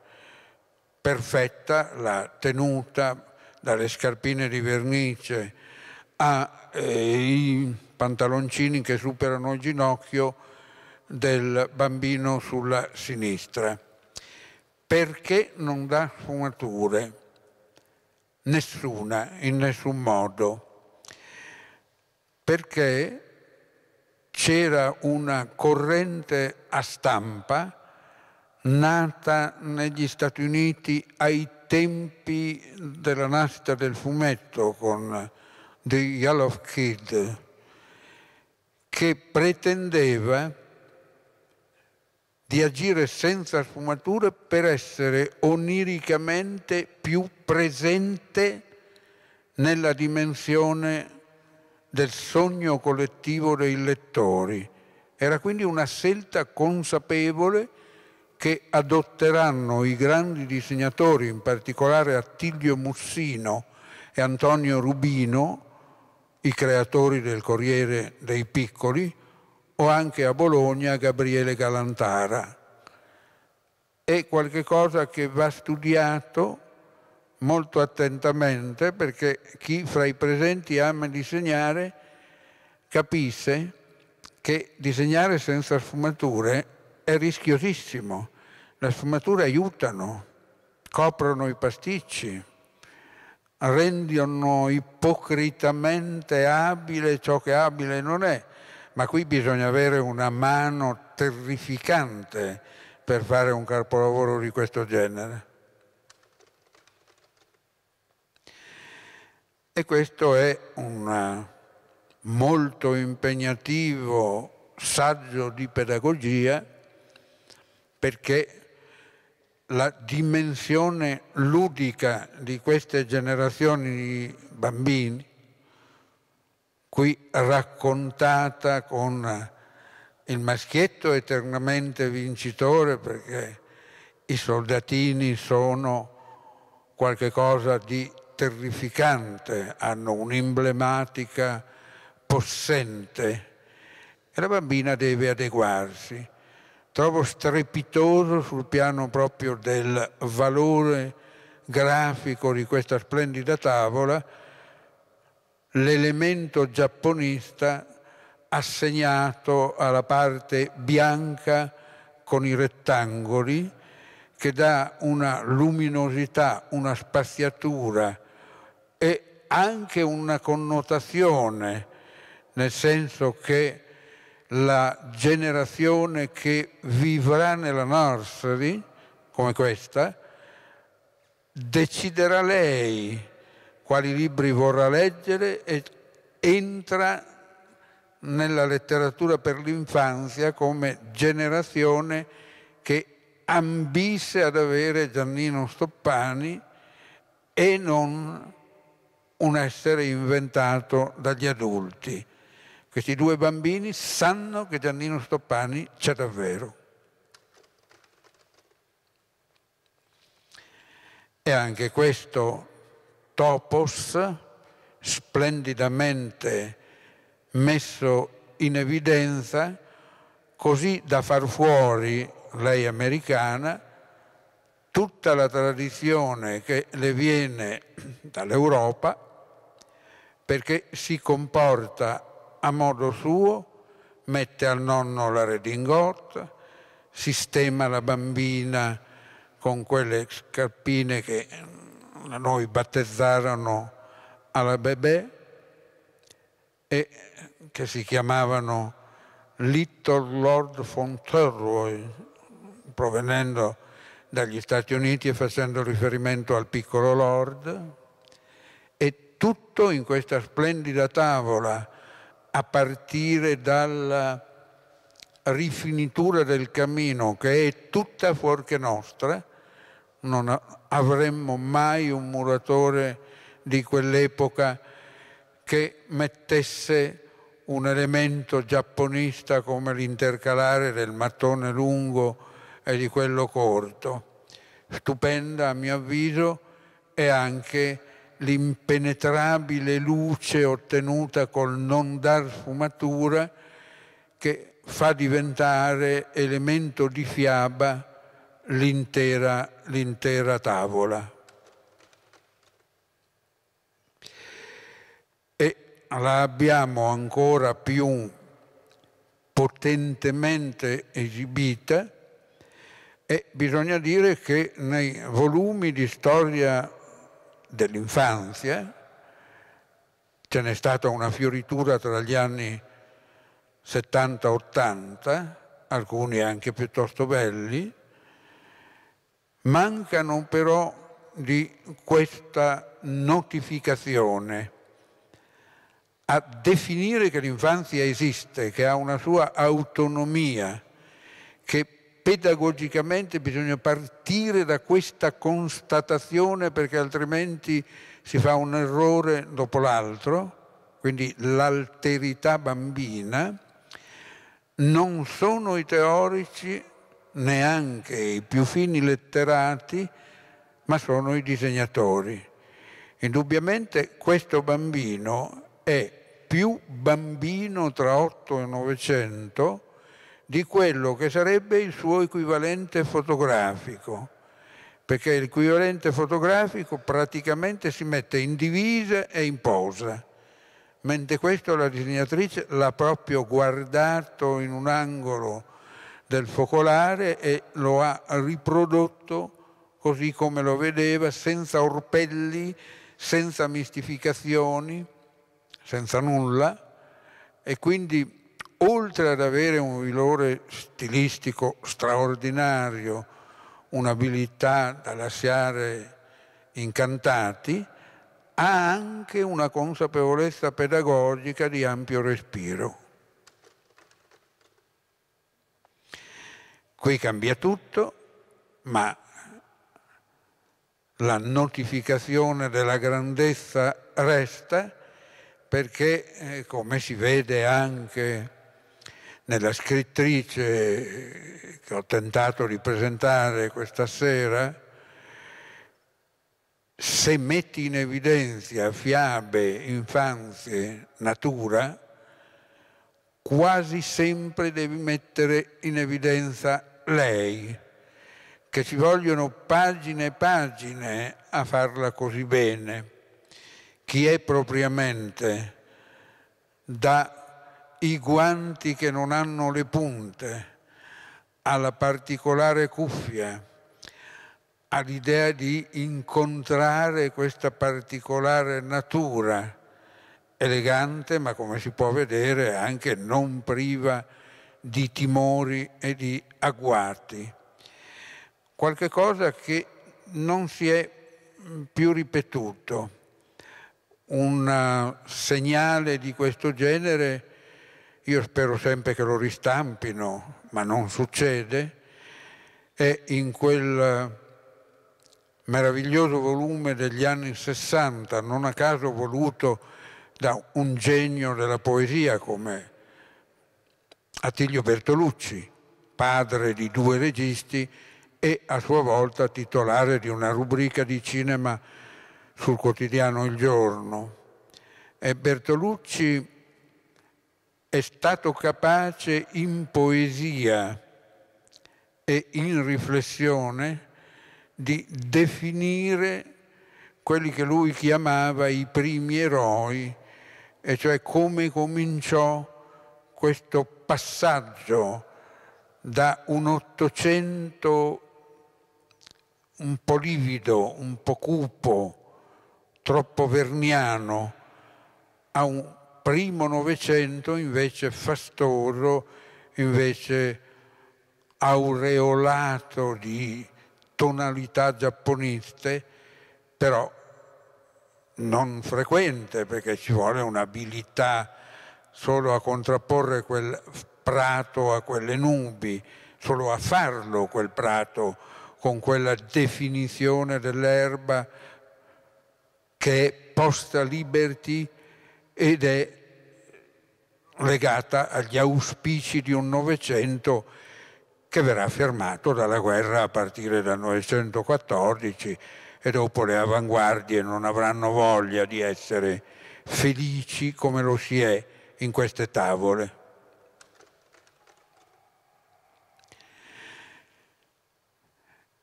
perfetta la tenuta dalle scarpine di vernice ai eh, pantaloncini che superano il ginocchio del bambino sulla sinistra. Perché non dà sfumature? Nessuna, in nessun modo. Perché c'era una corrente a stampa nata negli Stati Uniti ai tempi della nascita del fumetto con The Yellow Kid, che pretendeva di agire senza sfumature per essere oniricamente più presente nella dimensione del sogno collettivo dei lettori. Era quindi una scelta consapevole che adotteranno i grandi disegnatori, in particolare Attilio Mussino e Antonio Rubino, i creatori del Corriere dei Piccoli, o anche a Bologna Gabriele Galantara. È qualcosa che va studiato molto attentamente perché chi fra i presenti ama disegnare capisce che disegnare senza sfumature è rischiosissimo. Le sfumature aiutano, coprono i pasticci, rendono ipocritamente abile ciò che abile non è, ma qui bisogna avere una mano terrificante per fare un capolavoro di questo genere. E questo è un molto impegnativo saggio di pedagogia perché la dimensione ludica di queste generazioni di bambini, qui raccontata con il maschietto eternamente vincitore perché i soldatini sono qualcosa di terrificante, hanno un'emblematica possente e la bambina deve adeguarsi trovo strepitoso sul piano proprio del valore grafico di questa splendida tavola l'elemento giapponista assegnato alla parte bianca con i rettangoli che dà una luminosità, una spaziatura e anche una connotazione, nel senso che la generazione che vivrà nella nursery, come questa, deciderà lei quali libri vorrà leggere e entra nella letteratura per l'infanzia come generazione che ambisce ad avere Giannino Stoppani e non un essere inventato dagli adulti. Questi due bambini sanno che Giannino Stoppani c'è davvero. E anche questo topos splendidamente messo in evidenza così da far fuori, lei americana, tutta la tradizione che le viene dall'Europa perché si comporta a modo suo, mette al nonno la redingotta, sistema la bambina con quelle scarpine che mm, noi battezzarono alla bebè e che si chiamavano Little Lord Fauntleroy, provenendo dagli Stati Uniti e facendo riferimento al piccolo Lord, e tutto in questa splendida tavola a partire dalla rifinitura del cammino che è tutta fuorché nostra, non avremmo mai un muratore di quell'epoca che mettesse un elemento giapponista come l'intercalare del mattone lungo e di quello corto. Stupenda, a mio avviso, è anche l'impenetrabile luce ottenuta col non dar sfumatura che fa diventare elemento di fiaba l'intera, l'intera tavola. E la abbiamo ancora più potentemente esibita e bisogna dire che nei volumi di storia dell'infanzia, ce n'è stata una fioritura tra gli anni 70-80, alcuni anche piuttosto belli, mancano però di questa notificazione a definire che l'infanzia esiste, che ha una sua autonomia, che pedagogicamente bisogna partire da questa constatazione perché altrimenti si fa un errore dopo l'altro, quindi l'alterità bambina, non sono i teorici, neanche i più fini letterati, ma sono i disegnatori. Indubbiamente questo bambino è più bambino tra 8 e 900 di quello che sarebbe il suo equivalente fotografico, perché l'equivalente fotografico praticamente si mette in divisa e in posa, mentre questo la disegnatrice l'ha proprio guardato in un angolo del focolare e lo ha riprodotto così come lo vedeva, senza orpelli, senza mistificazioni, senza nulla, e quindi oltre ad avere un valore stilistico straordinario, un'abilità da lasciare incantati, ha anche una consapevolezza pedagogica di ampio respiro. Qui cambia tutto, ma la notificazione della grandezza resta perché, eh, come si vede anche nella scrittrice che ho tentato di presentare questa sera, se metti in evidenza fiabe, infanzie, natura, quasi sempre devi mettere in evidenza lei, che ci vogliono pagine e pagine a farla così bene. Chi è propriamente da i guanti che non hanno le punte, alla particolare cuffia, all'idea di incontrare questa particolare natura, elegante ma come si può vedere anche non priva di timori e di agguati. Qualche cosa che non si è più ripetuto. Un eh, segnale di questo genere io spero sempre che lo ristampino, ma non succede, è in quel meraviglioso volume degli anni 60, non a caso voluto da un genio della poesia come Attilio Bertolucci, padre di due registi e a sua volta titolare di una rubrica di cinema sul quotidiano Il Giorno. E Bertolucci è stato capace in poesia e in riflessione di definire quelli che lui chiamava i primi eroi, e cioè come cominciò questo passaggio da un Ottocento un po' livido, un po' cupo, troppo verniano, a un primo Novecento invece fastoso, invece aureolato di tonalità giapponiste, però non frequente perché ci vuole un'abilità solo a contrapporre quel prato a quelle nubi, solo a farlo quel prato con quella definizione dell'erba che è posta liberty ed è legata agli auspici di un Novecento che verrà fermato dalla guerra a partire dal 1914 e dopo le avanguardie non avranno voglia di essere felici come lo si è in queste tavole.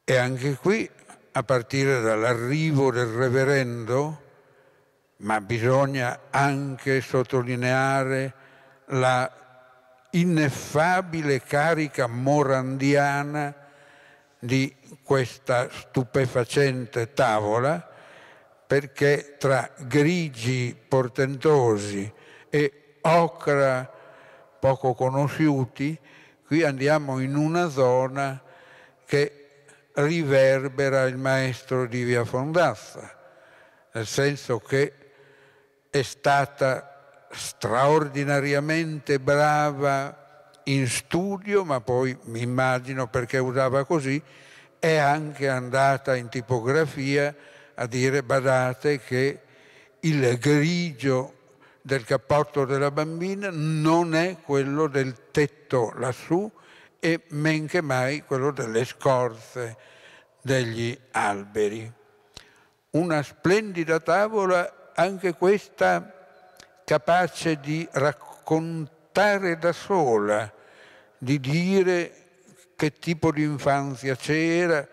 E anche qui, a partire dall'arrivo del reverendo, ma bisogna anche sottolineare la ineffabile carica morandiana di questa stupefacente tavola perché tra grigi portentosi e ocra poco conosciuti qui andiamo in una zona che riverbera il maestro di Via Fondazza, nel senso che è stata straordinariamente brava in studio, ma poi mi immagino perché usava così, è anche andata in tipografia a dire badate che il grigio del cappotto della bambina non è quello del tetto lassù e men che mai quello delle scorze degli alberi. Una splendida tavola anche questa capace di raccontare da sola, di dire che tipo di infanzia c'era,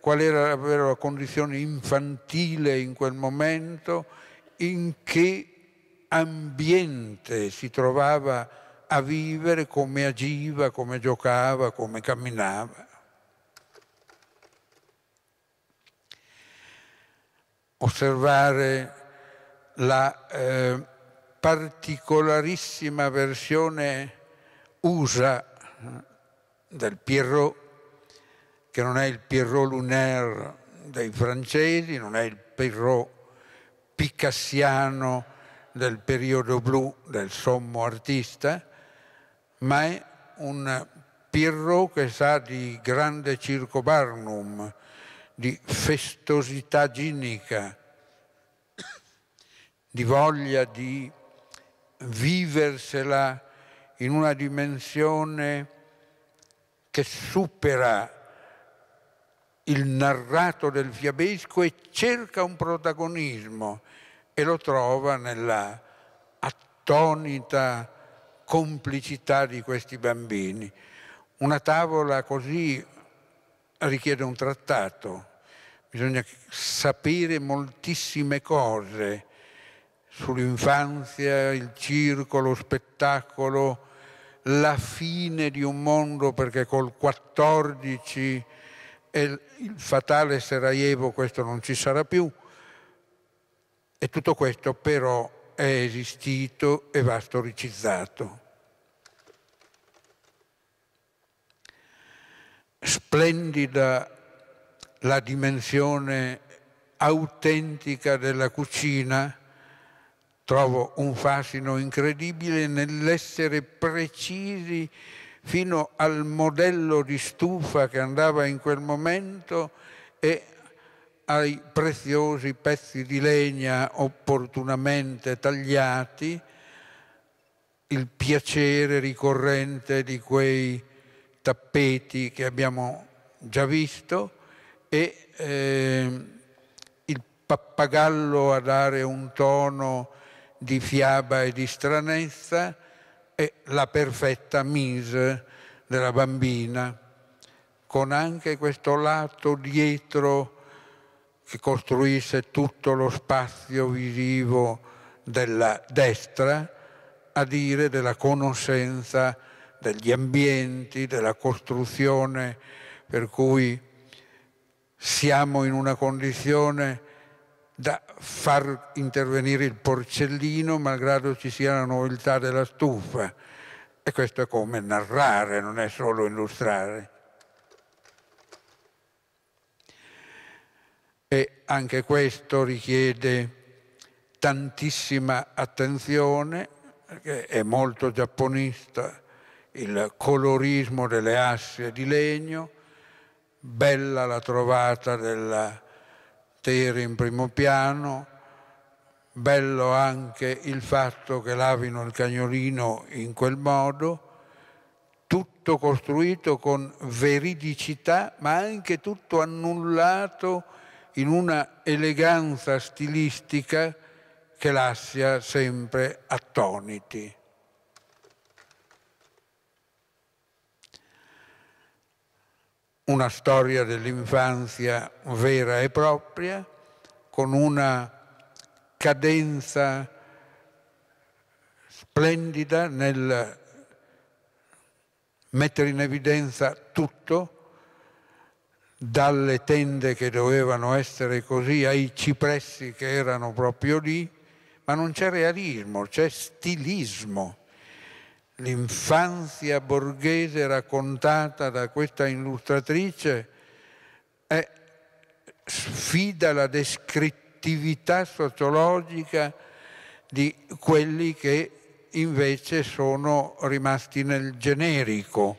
qual era davvero la condizione infantile in quel momento, in che ambiente si trovava a vivere, come agiva, come giocava, come camminava. Osservare la eh, particolarissima versione USA eh, del Pierrot, che non è il Pierrot Lunaire dei francesi, non è il Pierrot picassiano del periodo blu del sommo artista, ma è un Pierrot che sa di grande circo barnum, di festosità ginica, di voglia di viversela in una dimensione che supera il narrato del fiabesco e cerca un protagonismo e lo trova nella attonita complicità di questi bambini. Una tavola così richiede un trattato, bisogna sapere moltissime cose sull'infanzia, il circo, lo spettacolo, la fine di un mondo perché col 14 e il fatale Sarajevo questo non ci sarà più. E tutto questo però è esistito e va storicizzato. Splendida la dimensione autentica della cucina Trovo un fascino incredibile nell'essere precisi fino al modello di stufa che andava in quel momento e ai preziosi pezzi di legna opportunamente tagliati, il piacere ricorrente di quei tappeti che abbiamo già visto e eh, il pappagallo a dare un tono di fiaba e di stranezza e la perfetta mise della bambina, con anche questo lato dietro che costruisse tutto lo spazio visivo della destra, a dire della conoscenza degli ambienti, della costruzione, per cui siamo in una condizione da far intervenire il porcellino malgrado ci sia la nobiltà della stufa. E questo è come narrare, non è solo illustrare. E anche questo richiede tantissima attenzione, perché è molto giapponista il colorismo delle asse di legno, bella la trovata della Teri in primo piano, bello anche il fatto che lavino il cagnolino in quel modo, tutto costruito con veridicità, ma anche tutto annullato in una eleganza stilistica che lascia sempre attoniti. una storia dell'infanzia vera e propria, con una cadenza splendida nel mettere in evidenza tutto, dalle tende che dovevano essere così ai cipressi che erano proprio lì, ma non c'è realismo, c'è stilismo l'infanzia borghese raccontata da questa illustratrice è, sfida la descrittività sociologica di quelli che invece sono rimasti nel generico.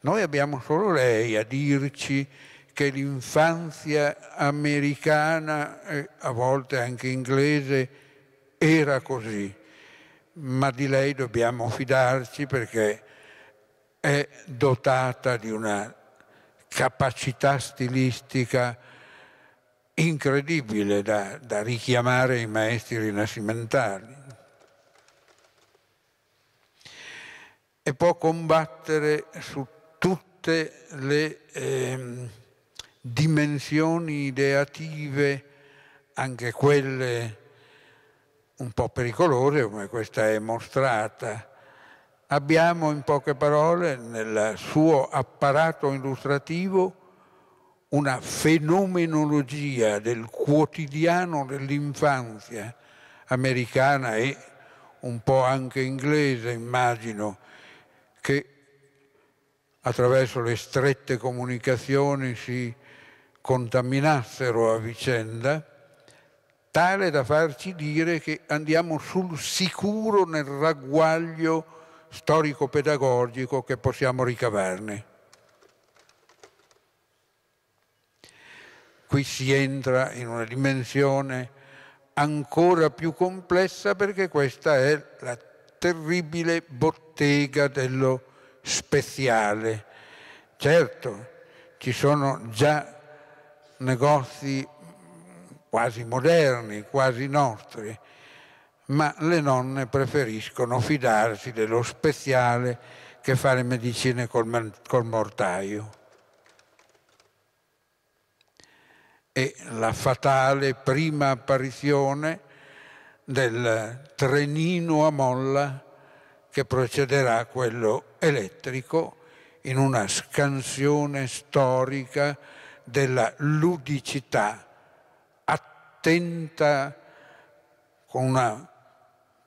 Noi abbiamo solo lei a dirci che l'infanzia americana, eh, a volte anche inglese, era così ma di lei dobbiamo fidarci perché è dotata di una capacità stilistica incredibile da, da richiamare i maestri rinascimentali. E può combattere su tutte le eh, dimensioni ideative, anche quelle un po' pericolose come questa è mostrata. Abbiamo in poche parole nel suo apparato illustrativo una fenomenologia del quotidiano dell'infanzia americana e un po' anche inglese, immagino, che attraverso le strette comunicazioni si contaminassero a vicenda tale da farci dire che andiamo sul sicuro nel ragguaglio storico-pedagogico che possiamo ricavarne. Qui si entra in una dimensione ancora più complessa perché questa è la terribile bottega dello speziale. Certo, ci sono già negozi quasi moderni, quasi nostri, ma le nonne preferiscono fidarsi dello speziale che fare medicine col, col mortaio. E la fatale prima apparizione del trenino a molla che procederà a quello elettrico in una scansione storica della ludicità attenta con una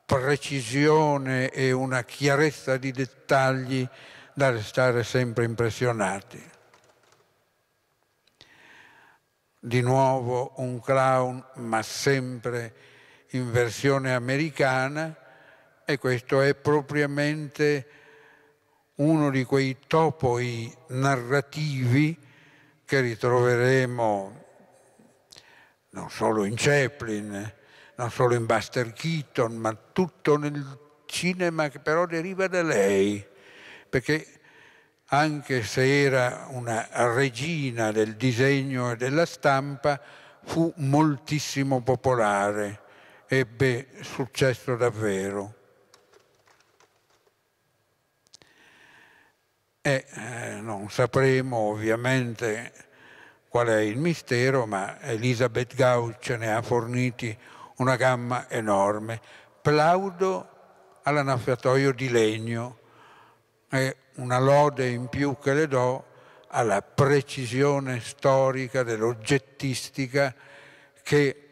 precisione e una chiarezza di dettagli da restare sempre impressionati. Di nuovo un clown, ma sempre in versione americana, e questo è propriamente uno di quei topoi narrativi che ritroveremo non solo in Chaplin, non solo in Buster Keaton, ma tutto nel cinema che però deriva da lei, perché anche se era una regina del disegno e della stampa, fu moltissimo popolare, ebbe successo davvero. E eh, non sapremo ovviamente qual è il mistero, ma Elisabeth ce ne ha forniti una gamma enorme. Plaudo all'anaffiatoio di legno è una lode in più che le do alla precisione storica dell'oggettistica che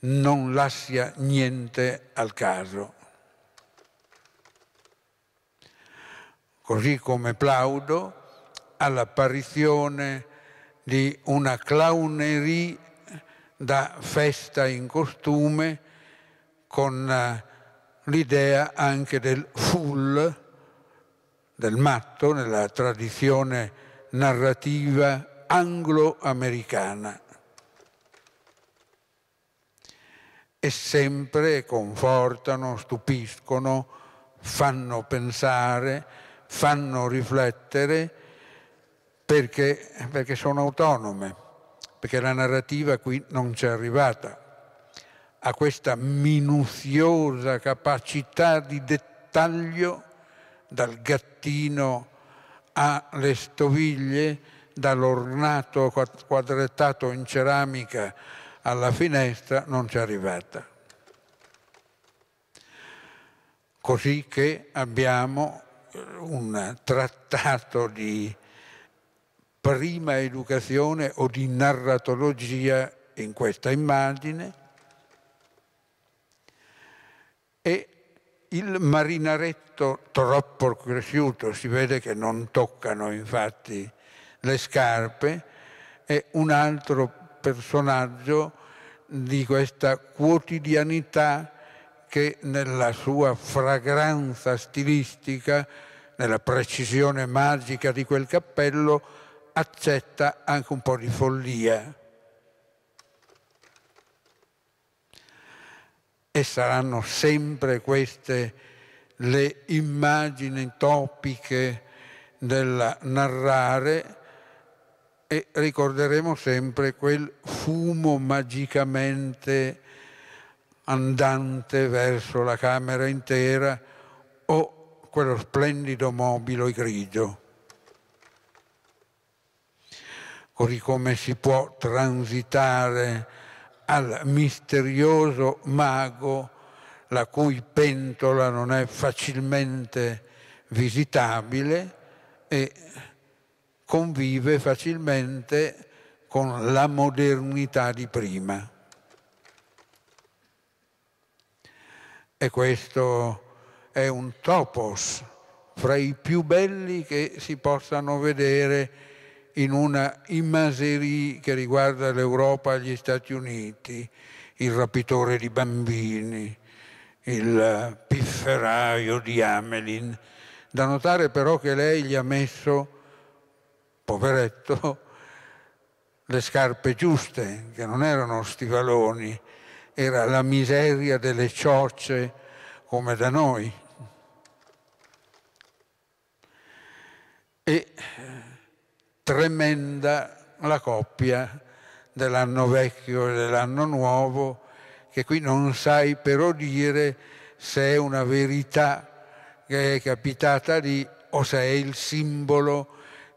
non lascia niente al caso. Così come plaudo all'apparizione di una clownerie da festa in costume con eh, l'idea anche del full, del matto, nella tradizione narrativa anglo-americana. E sempre confortano, stupiscono, fanno pensare, fanno riflettere perché, perché sono autonome, perché la narrativa qui non c'è arrivata, a questa minuziosa capacità di dettaglio dal gattino alle stoviglie, dall'ornato quadrettato in ceramica alla finestra, non c'è arrivata. Così che abbiamo eh, un trattato di prima educazione o di narratologia in questa immagine e il marinaretto troppo cresciuto, si vede che non toccano infatti le scarpe, è un altro personaggio di questa quotidianità che nella sua fragranza stilistica, nella precisione magica di quel cappello, accetta anche un po' di follia. E saranno sempre queste le immagini topiche del narrare e ricorderemo sempre quel fumo magicamente andante verso la camera intera o quello splendido mobilo grigio. così come si può transitare al misterioso mago la cui pentola non è facilmente visitabile e convive facilmente con la modernità di prima. E questo è un topos fra i più belli che si possano vedere in una immaserie che riguarda l'Europa e gli Stati Uniti, il rapitore di bambini, il pifferaio di Amelin. Da notare però che lei gli ha messo, poveretto, le scarpe giuste, che non erano stivaloni, era la miseria delle ciocce come da noi. E tremenda la coppia dell'anno vecchio e dell'anno nuovo, che qui non sai però dire se è una verità che è capitata lì o se è il simbolo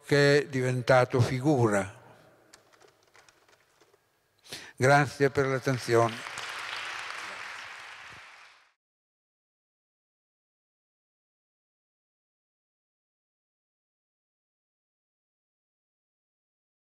che è diventato figura. Grazie per l'attenzione.